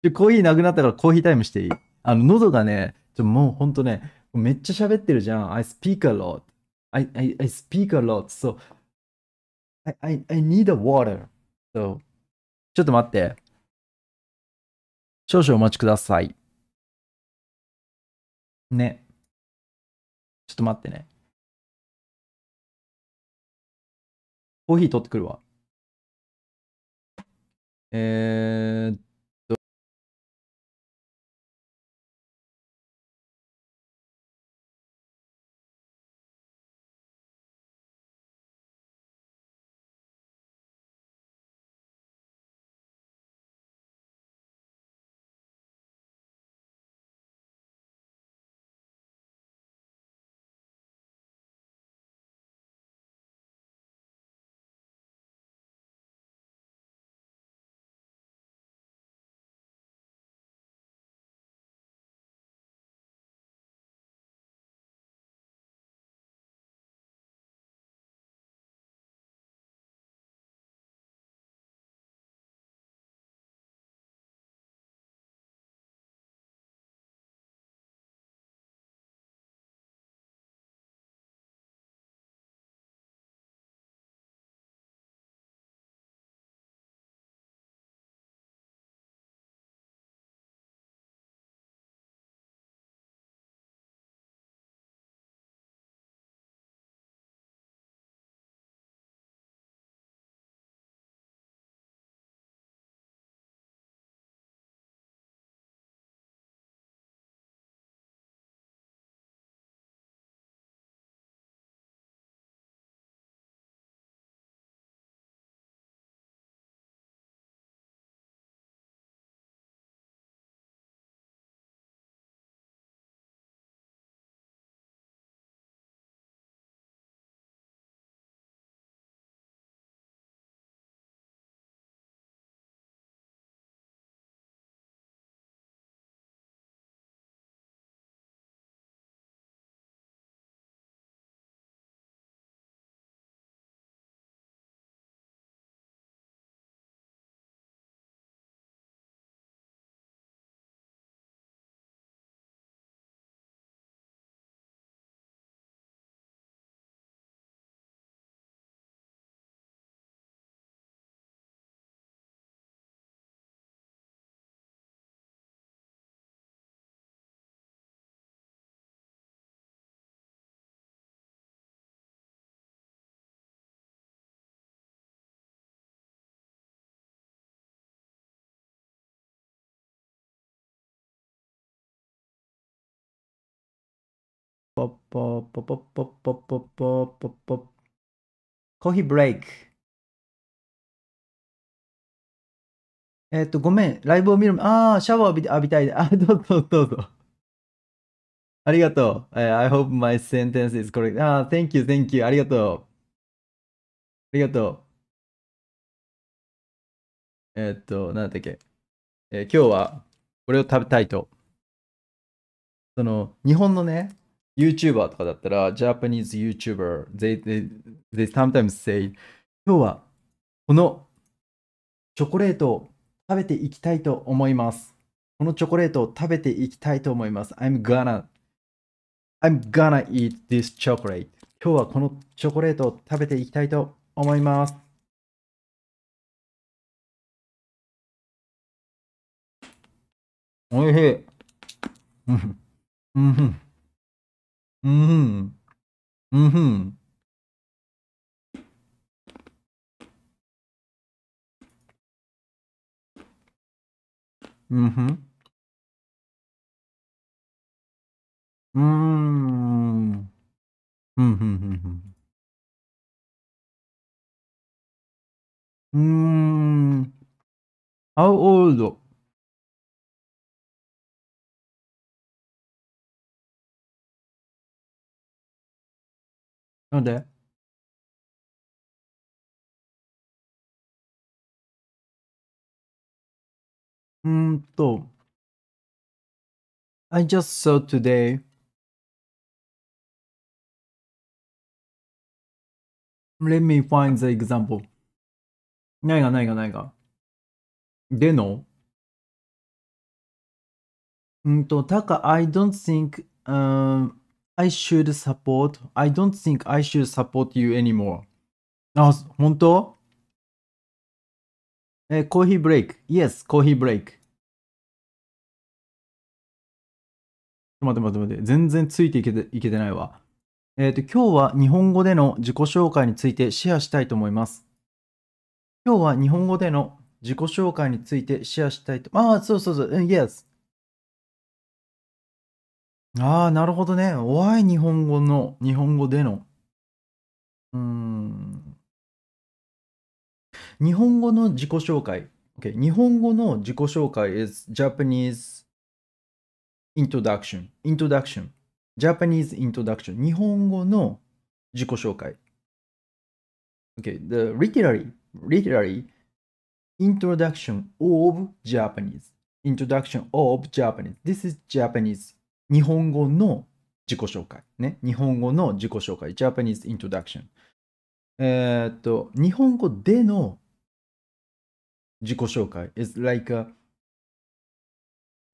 でコーヒーなくなったからコーヒータイムしていいあの、喉がね、ちょもうほんとね、めっちゃ喋ってるじゃん。I speak a lot. I, I, I speak a lot. So, I, I, I need a water. So, ちょっと待って。少々お待ちください。ね。ちょっと待ってね。コーヒー取ってくるわ。えー、ポポポポポポポポポポコーヒーブレイク。えっ、ー、と、ごめん。ライブを見る。ああ、シャワー浴び浴びたい。あ、どうぞどうぞ。ありがとう。Uh, I hope my sentence is correct. あ、thank you, thank you. ありがとう。ありがとう。えー、っと、何んだっけ。えー、今日はこれを食べたいと。その、日本のね、YouTuber とかだったら、Japanese YouTuber, they, they, they sometimes say, 今日はこのチョコレートを食べていきたいと思います。このチョコレートを食べていきたいと思います。I'm gonna, I'm gonna eat this chocolate. 今日はこのチョコレートを食べていきたいと思います。おいしい。うん。うん。Mm-hmm. Mm-hmm. Mm-hmm. Mm. Mm-hmm. Mm. How old なんでうんと。I just saw today. l e t me find the example. ないがないがないが。でのうんと、たか、I don't think、um, I should support. I don't think I should support you anymore. あ、本当えコーヒーブレイク。Yes, コーヒーブレイク。待って待って待って。全然ついていけていけてないわ。えっ、ー、と、今日は日本語での自己紹介についてシェアしたいと思います。今日は日本語での自己紹介についてシェアしたいと。ああ、そうそうそう。Yes. ああ、なるほどね。弱い日本語の、日本語での。うん。日本語の自己紹介。Okay. 日本語の自己紹介 is Japanese introduction. introduction. Japanese introduction. 日本語の自己紹介。Okay. The literary, literary introduction of Japanese. introduction of Japanese. This is Japanese 日本語の自己紹介。ね。日本語の自己紹介。Japanese introduction。えー、っと、日本語での自己紹介。is like a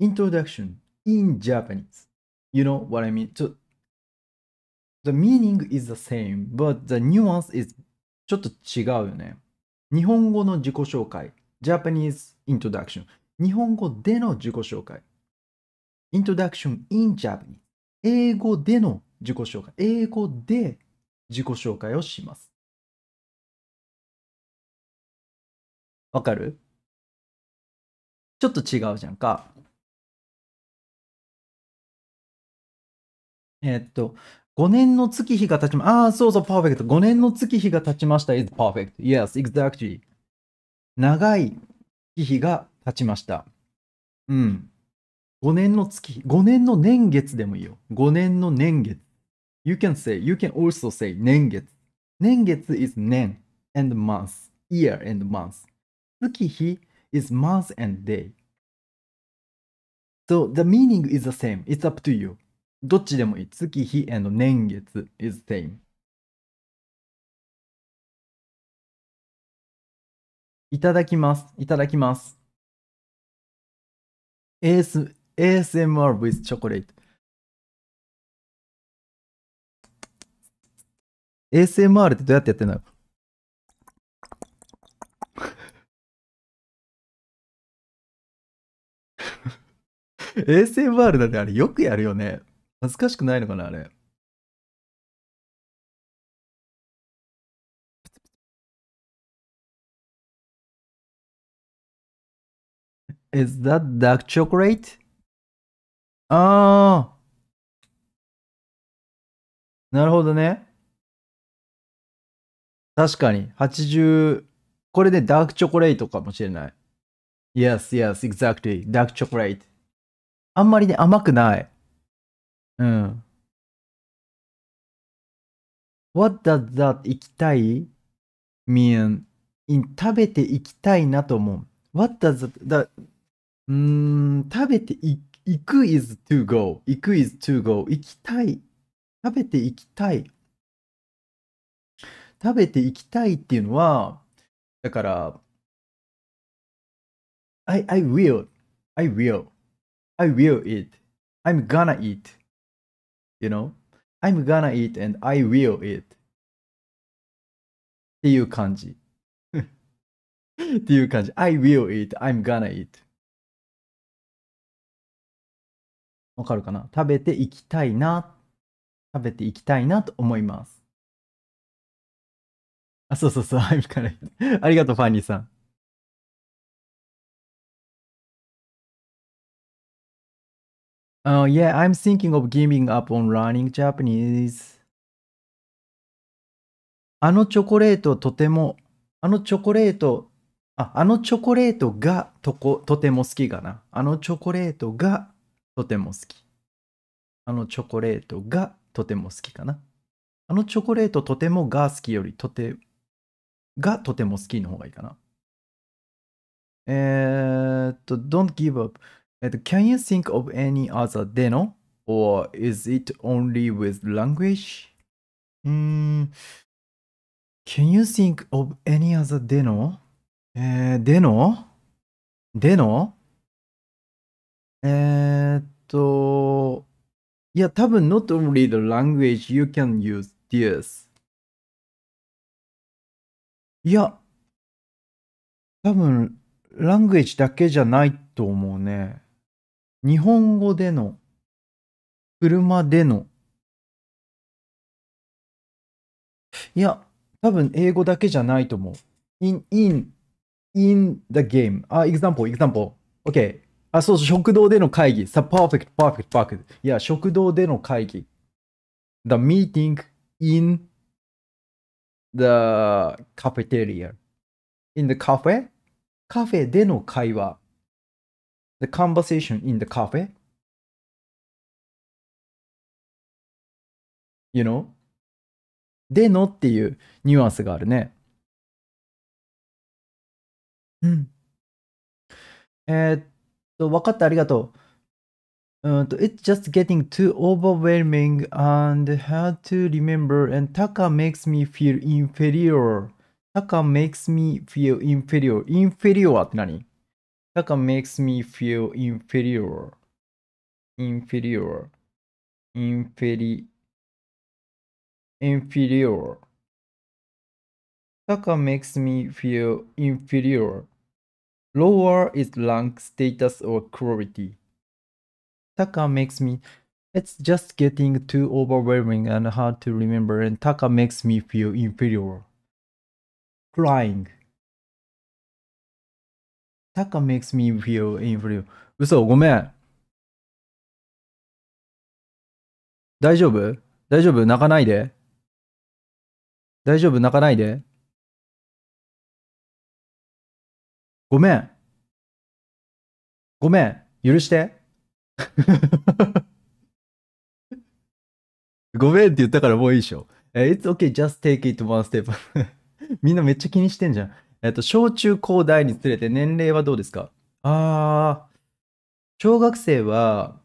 introduction in Japanese. You know what I mean? So, the meaning is the same, but the nuance is ちょっと違うよね。日本語の自己紹介。Japanese introduction。日本語での自己紹介。イントダクションインジャブに英語での自己紹介、英語で自己紹介をします。わかるちょっと違うじゃんか。えー、っと、5年の月日が経ちま、ああ、そうそう、パーフェクト。5年の月日が経ちました。is perfect. Yes, exactly. 長い月日が経ちました。うん。5年の月、5年の年月でもいいよ。5年の年月。You can say, you can also say 年月。年月 is 年 and month, year and month. 月日 is month and day. So the meaning is the same. It's up to you. どっちでもいい。月日 and 年月 is same. いただきます。いただきます。s ASMR with chocolate ASMR ってどうやってやってんの ASMR だってあれよくやるよね。恥ずかしくないのかなあれ。Is that dark chocolate? ああ。なるほどね。確かに。80、これでダークチョコレートかもしれない。Yes, yes, exactly. ダークチョコレート。あんまりね、甘くない。うん。What does that 行きたい mean in 食べていきたいなと思う。What does that, that うーん、食べてい行く is to go 行く is to go 行きたい食べて行きたい食べて行きたいっていうのはだから I, I will I will I will eat I'm gonna eat you know I'm gonna eat and I will eat っていう感じっていう感じ I will eat I'm gonna eat わかるかな食べていきたいな、食べていきたいなと思います。あ、そうそうそう、あ みから。ありがとう、ファニーさん。Oh, yeah, I'm thinking of giving up on learning Japanese. あのチョコレートとても、あのチョコレート、ああのチョコレートがとことても好きかな。あのチョコレートがとても好き。あのチョコレートがとても好きかな。あのチョコレートとてもが好きよりとて、がとても好きの方がいいかな。えー、っと、don't give up. えっと、can you think of any other で n or is it only with language? うん、can you think of any other でのえー、でのでのえっと、いや、多分 not only the language you can use this. いや、多分、language だけじゃないと思うね。日本語での、車での。いや、多分英語だけじゃないと思う。in, in, in the game. あ、example, example. Okay. あ、そうそう、食堂での会議。さ、perfect, perfect, perfect. いや、食堂での会議。The meeting in the cafeteria. In the cafe? カフェでの会話。The conversation in the cafe? You know? でのっていうニュアンスがあるね。うん。えー、っそう、分かった、ありがとう。うんと、It's just getting too overwhelming and hard to remember and Taka makes me feel inferior. Taka makes me feel inferior. Inferior って何 ?Taka makes me feel inferior. Inferior. Inferi. Inferior. Taka makes me feel inferior. Lower is rank, status, or quality. Taka makes me, it's just getting too overwhelming and hard to remember, and Taka makes me feel inferior. Crying. Taka makes me feel inferior. 嘘、ごめん。大丈夫大丈夫泣かないで大丈夫泣かないでごめん。ごめん。許して。ごめんって言ったからもういいでしょ。It's okay, just take it one step. みんなめっちゃ気にしてんじゃん。えっと、小中高大につれて年齢はどうですかあー、小学生は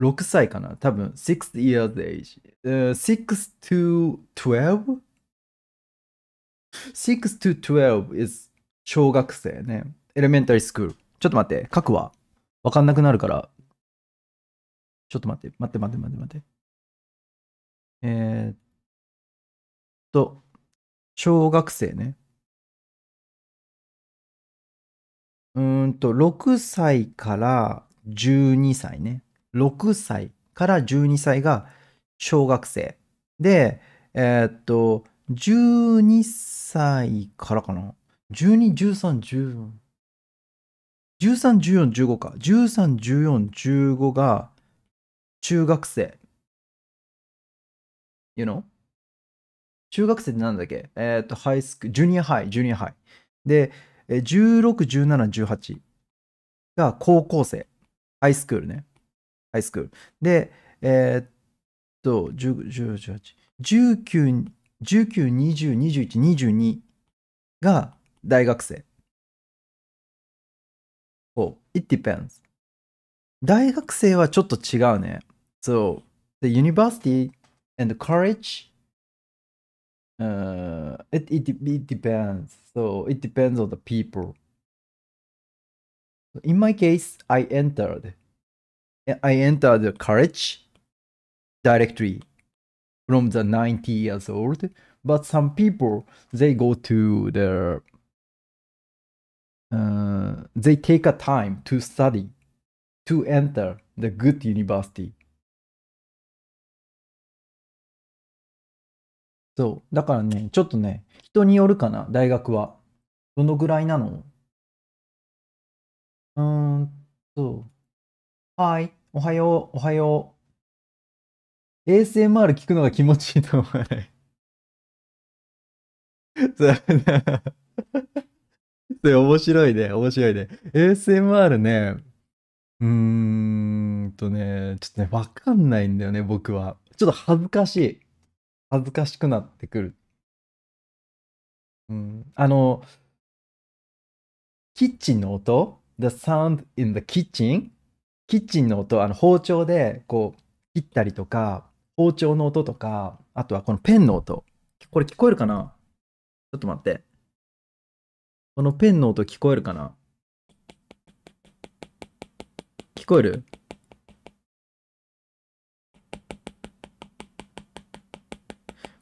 6歳かな多分、6 years age。Uh, 6 to 12?6 to 12 is 小学生ね。エレメンタリースクール。ちょっと待って、書くわ。わかんなくなるから。ちょっと待って、待って待って待って待って。えー、っと、小学生ね。うんと、6歳から12歳ね。6歳から12歳が小学生。で、えー、っと、12歳からかな12、13、14。13、14、15か。13、14、15が中学生。You know? 中学生ってなんだっけえー、っと、ハイスク、ジュニアハイ、ジュニアハイ。で、16、17、18が高校生。ハイスクールね。ハイスクール。で、えー、っと、19、20、21、22が大学生。oh, it depends. 大学生はちょっと違うね。So, the university and the college, uh, it, it, it depends. So, it depends on the people. In my case, I entered. I entered the college directly from the 90 years old. But some people, they go to the they take a time to study to enter the good university. そう。だからね、ちょっとね、人によるかな、大学は。どのぐらいなのうーんと、はい、おはよう、おはよう。ASMR 聞くのが気持ちいいと思わない。そうだ。それ面白いね、面白いね。ASMR ね、うーんとね、ちょっとね、わかんないんだよね、僕は。ちょっと恥ずかしい。恥ずかしくなってくる。うん、あの、キッチンの音 ?The sound in the kitchen? キッチンの音、あの包丁でこう切ったりとか、包丁の音とか、あとはこのペンの音。これ聞こえるかなちょっと待って。このペンの音聞こえるかな聞こえる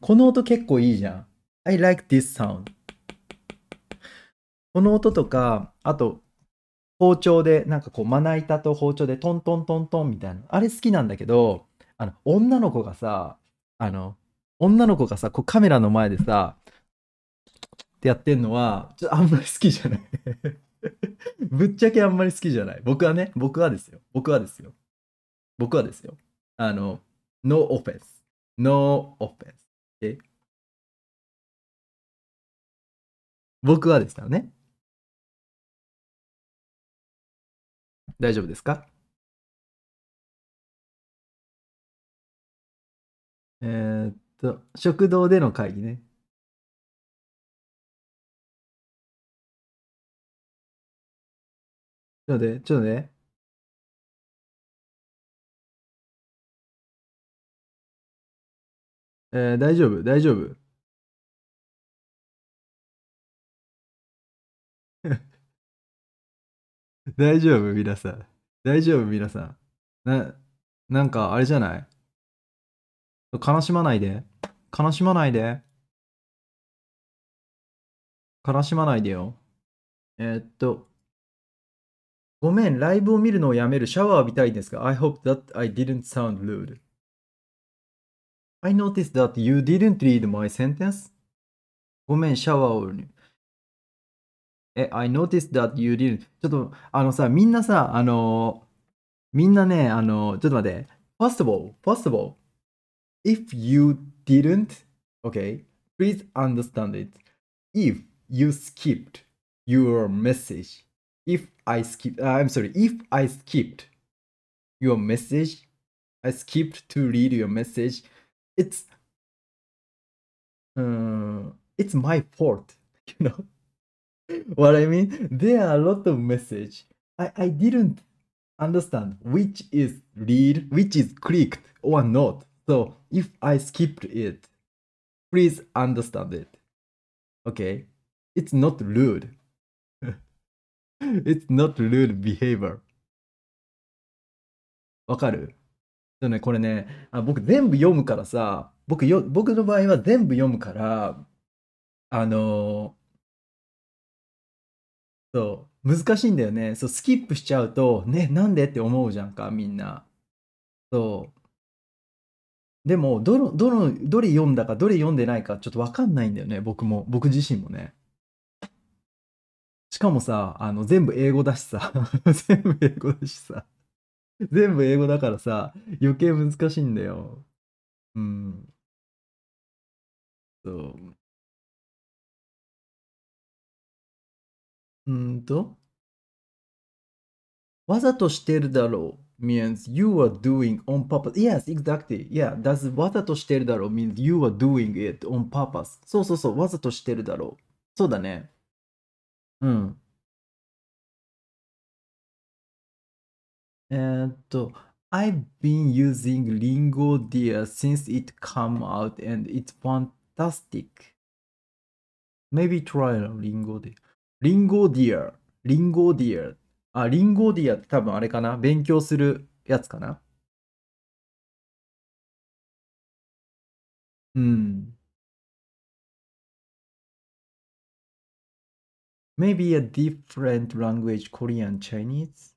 この音結構いいじゃん。I like this sound. この音とか、あと、包丁で、なんかこう、まな板と包丁でトントントントンみたいな。あれ好きなんだけど、あの、女の子がさ、あの、女の子がさ、こうカメラの前でさ、ってやってんのは、ちょっとあんまり好きじゃない ぶっちゃけあんまり好きじゃない。僕はね、僕はですよ。僕はですよ。僕はですよ。あの、No offense. No offense. え僕はですからね。大丈夫ですかえー、っと、食堂での会議ね。ちょっと待って、ちょっとね。えー、大丈夫、大丈夫。大丈夫、皆さん。大丈夫、皆さん。な、なんか、あれじゃない悲しまないで。悲しまないで。悲しまないでよ。えー、っと。ごめん、ライブを見るのをやめる。シャワーを浴びたいですが。I hope that I didn't sound rude. I noticed that you didn't read my sentence. ごめん、シャワーを。え、I noticed that you didn't. ちょっと、あのさ、みんなさ、あの、みんなね、あの、ちょっと待って。First of all, first of all, if you didn't, okay, please understand it. If you skipped your message, if I skip, uh, I'm sorry, if I skipped your message, I skipped to read your message. It's uh, it's my fault, you know. what I mean? There are a lot of message. I I didn't understand which is read, which is clicked or not. So if I skipped it, please understand it. Okay, it's not rude. It's not rude behavior. わかるでね、これね、あ僕全部読むからさ、僕よ、僕の場合は全部読むから、あのー、そう、難しいんだよね。そう、スキップしちゃうと、ね、なんでって思うじゃんか、みんな。そう。でも、どの、どの、どれ読んだか、どれ読んでないか、ちょっとわかんないんだよね、僕も、僕自身もね。しかもさ、あの、全部英語だしさ、全部英語だしさ、全部英語だからさ、余計難しいんだよ。うん。そう。うんと、わざとしてるだろう means you are doing on purpose. Yes, exactly. Yeah, that's わざとしてるだろう means you are doing it on purpose. そうそうそう、わざとしてるだろう。そうだね。うん。えーっと、I've been using Lingo Dear since it came out and it's fantastic. Maybe try Lingo d e e r Lingo Dear. Lingo Dear. あ、Lingo d e e r って多分あれかな勉強するやつかなうん。Maybe a different language, Korean, Chinese?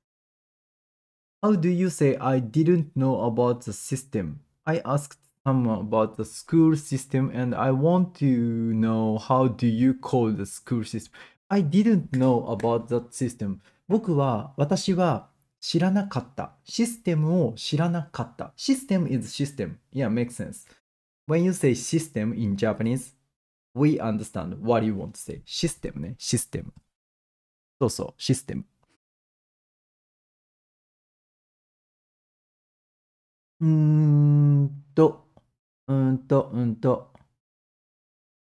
How do you say I didn't know about the system? I asked someone about the school system and I want to know how do you call the school system? I didn't know about that system. 僕は、私は知らなかった。システムを知らなかった。System is system. Yeah, makes sense. When you say system in Japanese, We understand what you want to say. システムね。システム。そうそう、システム。うーんと、うんと、うんと。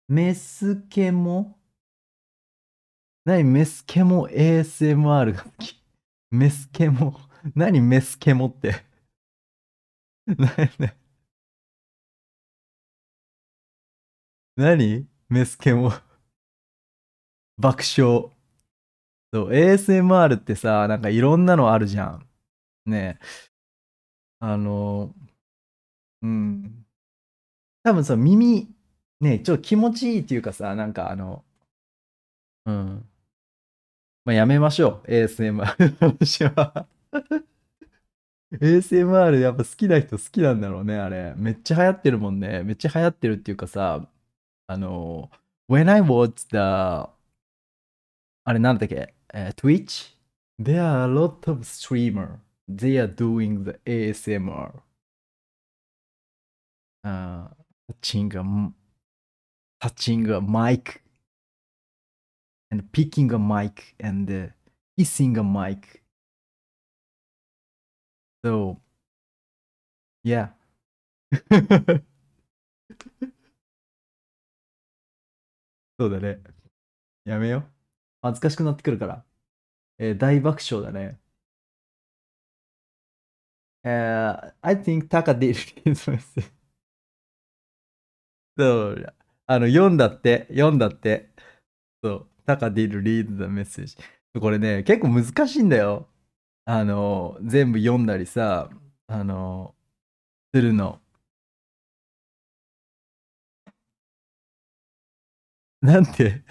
メスケも何メスケも ASMR が好き。メスケも何メスケモって。何何メスケも爆笑。そう、ASMR ってさ、なんかいろんなのあるじゃん。ねあの、うん。多分その耳、ねちょっと気持ちいいっていうかさ、なんかあの、うん。まあ、やめましょう、ASMR 私は ASMR やっぱ好きな人好きなんだろうね、あれ。めっちゃ流行ってるもんね。めっちゃ流行ってるっていうかさ、あの、when I watch the あれなんだっけ、uh, Twitch? There are a lot of streamer. They are doing the ASMR. touching a, touching a mic and picking a mic and uh, kissing a mic. So, yeah. そうだね。やめよ恥ずかしくなってくるから。えー、大爆笑だね。えー、I think Taka did it. そうあの、読んだって、読んだって。そう。タカディルリードのメッセージ。これね、結構難しいんだよ。あの、全部読んだりさ、あの、するの。なんて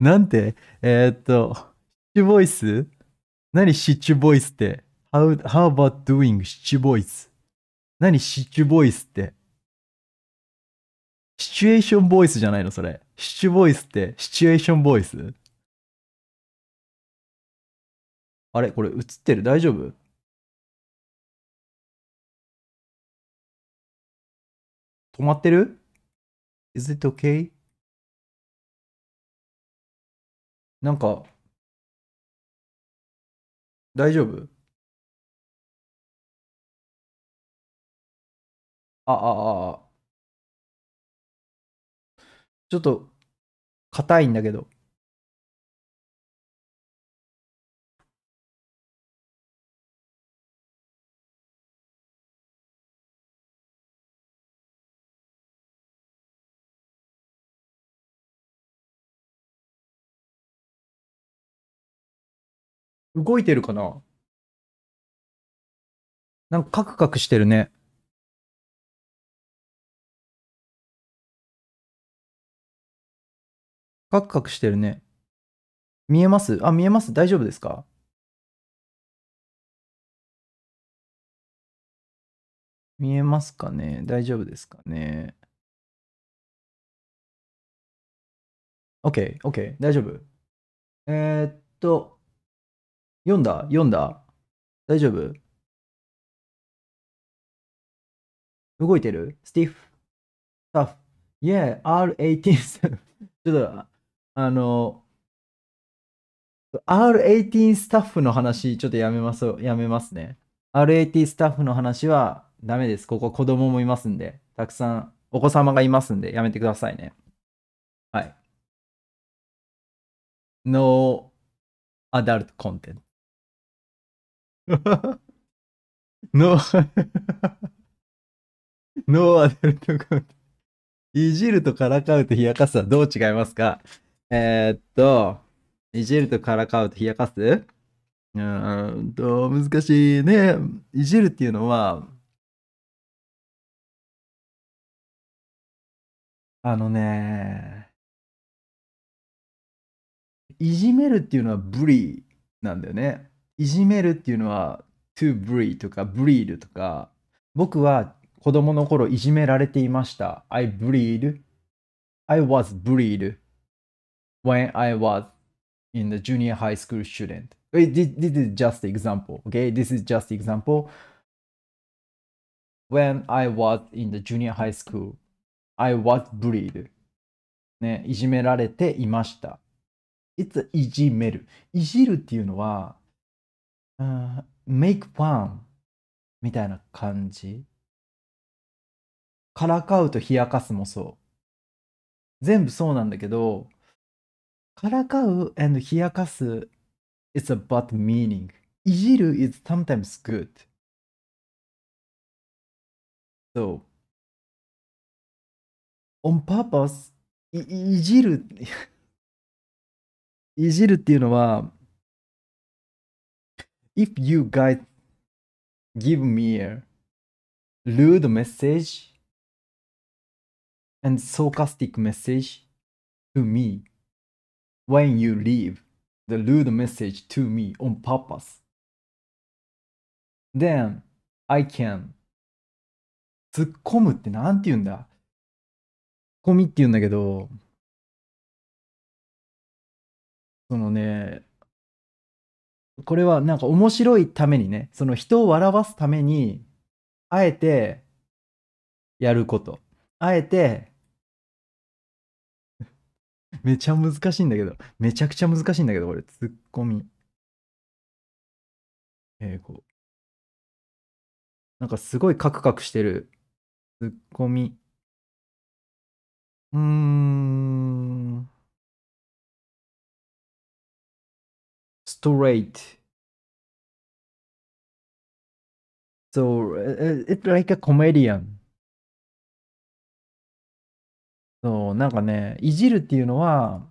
なんてえー、っと、シチュボイス何シチュボイスって how, ?How about doing シチュボイス何シチュボイスってシチュエーションボイスじゃないのそれ。シチュボイスってシチュエーションボイスあれこれ映ってる大丈夫止まってる ?Is it okay? なんか、大丈夫あ、あ、あ、あ。ちょっと、硬いんだけど。動いてるかななんかカクカクしてるね。カクカクしてるね。見えますあ、見えます大丈夫ですか見えますかね大丈夫ですかね ?OK、OK、大丈夫。えー、っと。読んだ読んだ大丈夫動いてるスティフ。スタッフ。Yeah, R18 ちょっと、あの、R18 スタッフの話、ちょっとやめます、やめますね。R18 スタッフの話はダメです。ここ子供もいますんで、たくさんお子様がいますんで、やめてくださいね。はい。No adult content. ノー、ノーアダルトコンいじるとからかうと冷やかすはどう違いますかえー、っと、いじるとからかうと冷やかすうんと、難しいね。いじるっていうのは、あのね、いじめるっていうのはブリなんだよね。いじめるっていうのは to breed とか breed とか僕は子供の頃いじめられていました I breed I was breed when I was in the junior high school student this, this is just example okay this is just example when I was in the junior high school I was b e e l e d ねいじめられていましたいついじめるいじるっていうのはうん、make fun みたいな感じ。からかうと冷やかすもそう。全部そうなんだけど、からかう and 冷やかす is a b a d meaning. いじる is sometimes good. So, on purpose, いいじる いじるっていうのは、if you guys give me a rude message and sarcastic message to me when you leave the rude message to me on purpose, then I can 突っ込むってなんて言うんだツッ込みって言うんだけど、そのね、これはなんか面白いためにね、その人を笑わすために、あえてやること。あえて、めちゃ難しいんだけど、めちゃくちゃ難しいんだけど、これ、ツッコミ。英語。なんかすごいカクカクしてる。ツッコミ。うーん。straight. So it's like a comedian. そう、なんかね、いじるっていうのは、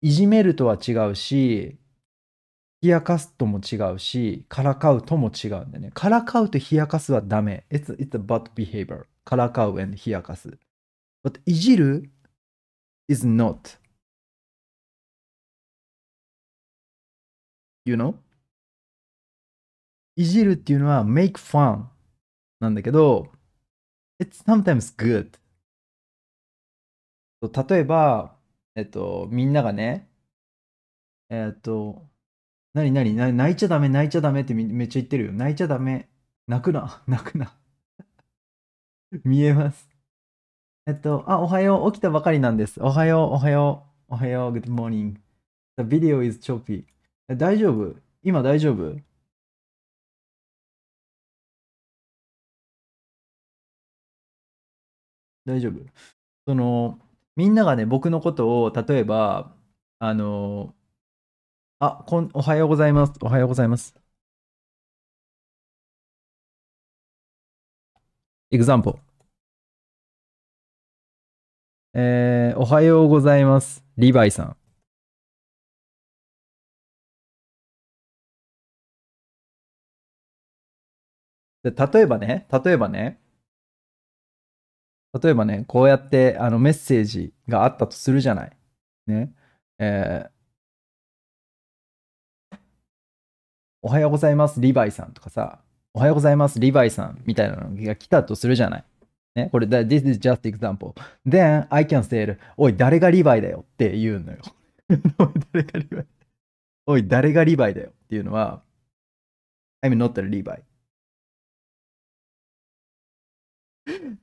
いじめるとは違うし、冷やかすとも違うし、からかうとも違うんだよね。からかうと冷やかすはダメ。It's, it's a bad behavior. からかう and 冷やかす。But いじる is not. You know? いじるっていうのは make fun なんだけど、it's sometimes good. 例えば、えっと、みんながね、えっと、なになに泣いちゃダメ、泣いちゃダメってめっちゃ言ってるよ。泣いちゃダメ。泣くな、泣くな。見えます。えっと、あ、おはよう。起きたばかりなんです。おはよう、おはよう、おはよう、good morning. The video is choppy. 大丈夫今大丈夫大丈夫その、みんながね、僕のことを、例えば、あの、あ、こん、おはようございます。おはようございます。example えー、おはようございます。リヴァイさん。で例えばね、例えばね、例えばね、こうやってあのメッセージがあったとするじゃない。ね。えー、おはようございます、リヴァイさんとかさ、おはようございます、リヴァイさんみたいなのが来たとするじゃない。ね、これ、This is just example. Then I can say, おい、誰がリヴァイだよって言うのよ。誰がリヴァイおい、誰がリヴァイだよっていうのは、I'm not a Levi.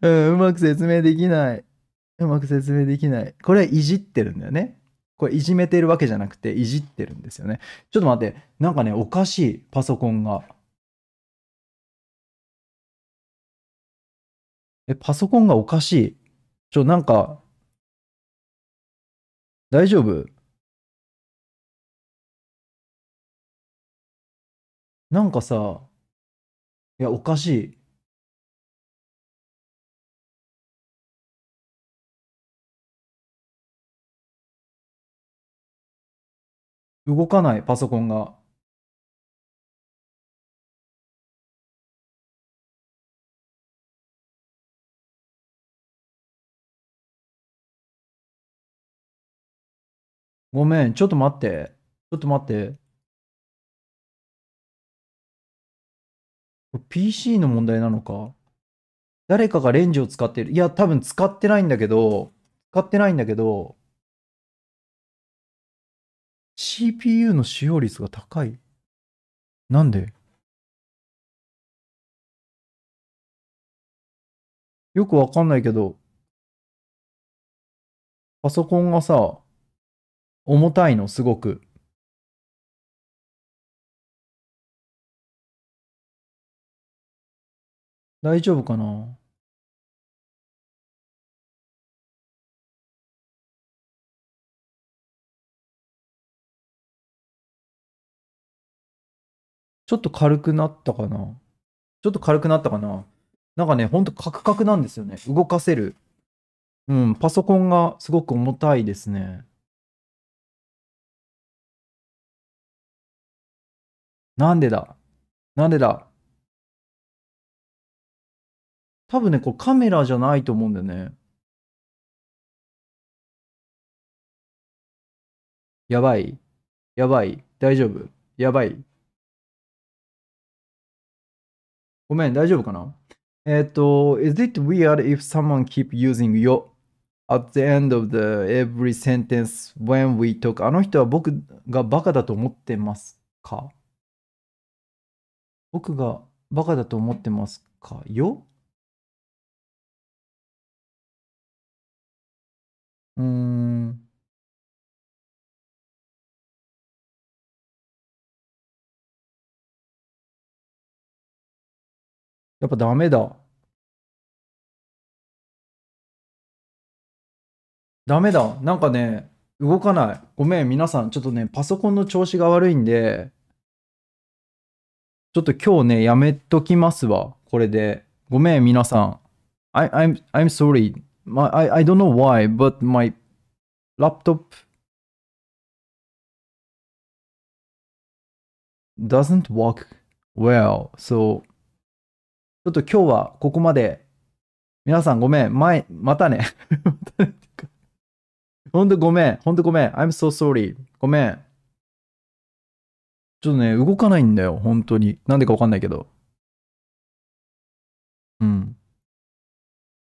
うん、うまく説明できない。うまく説明できない。これいじってるんだよね。これいじめてるわけじゃなくて、いじってるんですよね。ちょっと待って、なんかね、おかしい、パソコンが。え、パソコンがおかしい。ちょ、なんか、大丈夫なんかさ、いや、おかしい。動かない、パソコンが。ごめん、ちょっと待って。ちょっと待って。PC の問題なのか誰かがレンジを使ってる。いや、多分使ってないんだけど、使ってないんだけど、CPU の使用率が高い。なんでよくわかんないけど、パソコンがさ、重たいの、すごく。大丈夫かなちょっと軽くなったかな。ちょっと軽くなったかな。なんかね、ほんとカクカクなんですよね。動かせる。うん、パソコンがすごく重たいですね。なんでだなんでだ多分ね、これカメラじゃないと思うんだよね。やばいやばい大丈夫やばいごめん、大丈夫かなえっと、Is it weird if someone keep using yo at the end of the every sentence when we talk? あの人は僕がバカだと思ってますか僕がバカだと思ってますかようーん。やっぱダメだ。ダメだ。なんかね、動かない。ごめん、皆さん。ちょっとね、パソコンの調子が悪いんで、ちょっと今日ね、やめときますわ。これで。ごめん、皆さん。I, I'm, I'm sorry. My, I, I don't know why, but my laptop doesn't work well. So ちょっと今日はここまで。皆さんごめん。前、またね。ほんとごめん。ほんとごめん。I'm so sorry. ごめん。ちょっとね、動かないんだよ。本当に。なんでかわかんないけど。うん。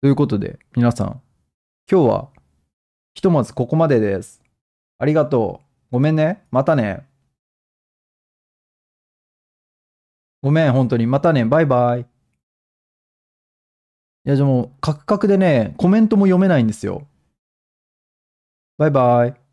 ということで、皆さん、今日は、ひとまずここまでです。ありがとう。ごめんね。またね。ごめん、本当に。またね。バイバイ。いや、でも、カクカクでね、コメントも読めないんですよ。バイバイ。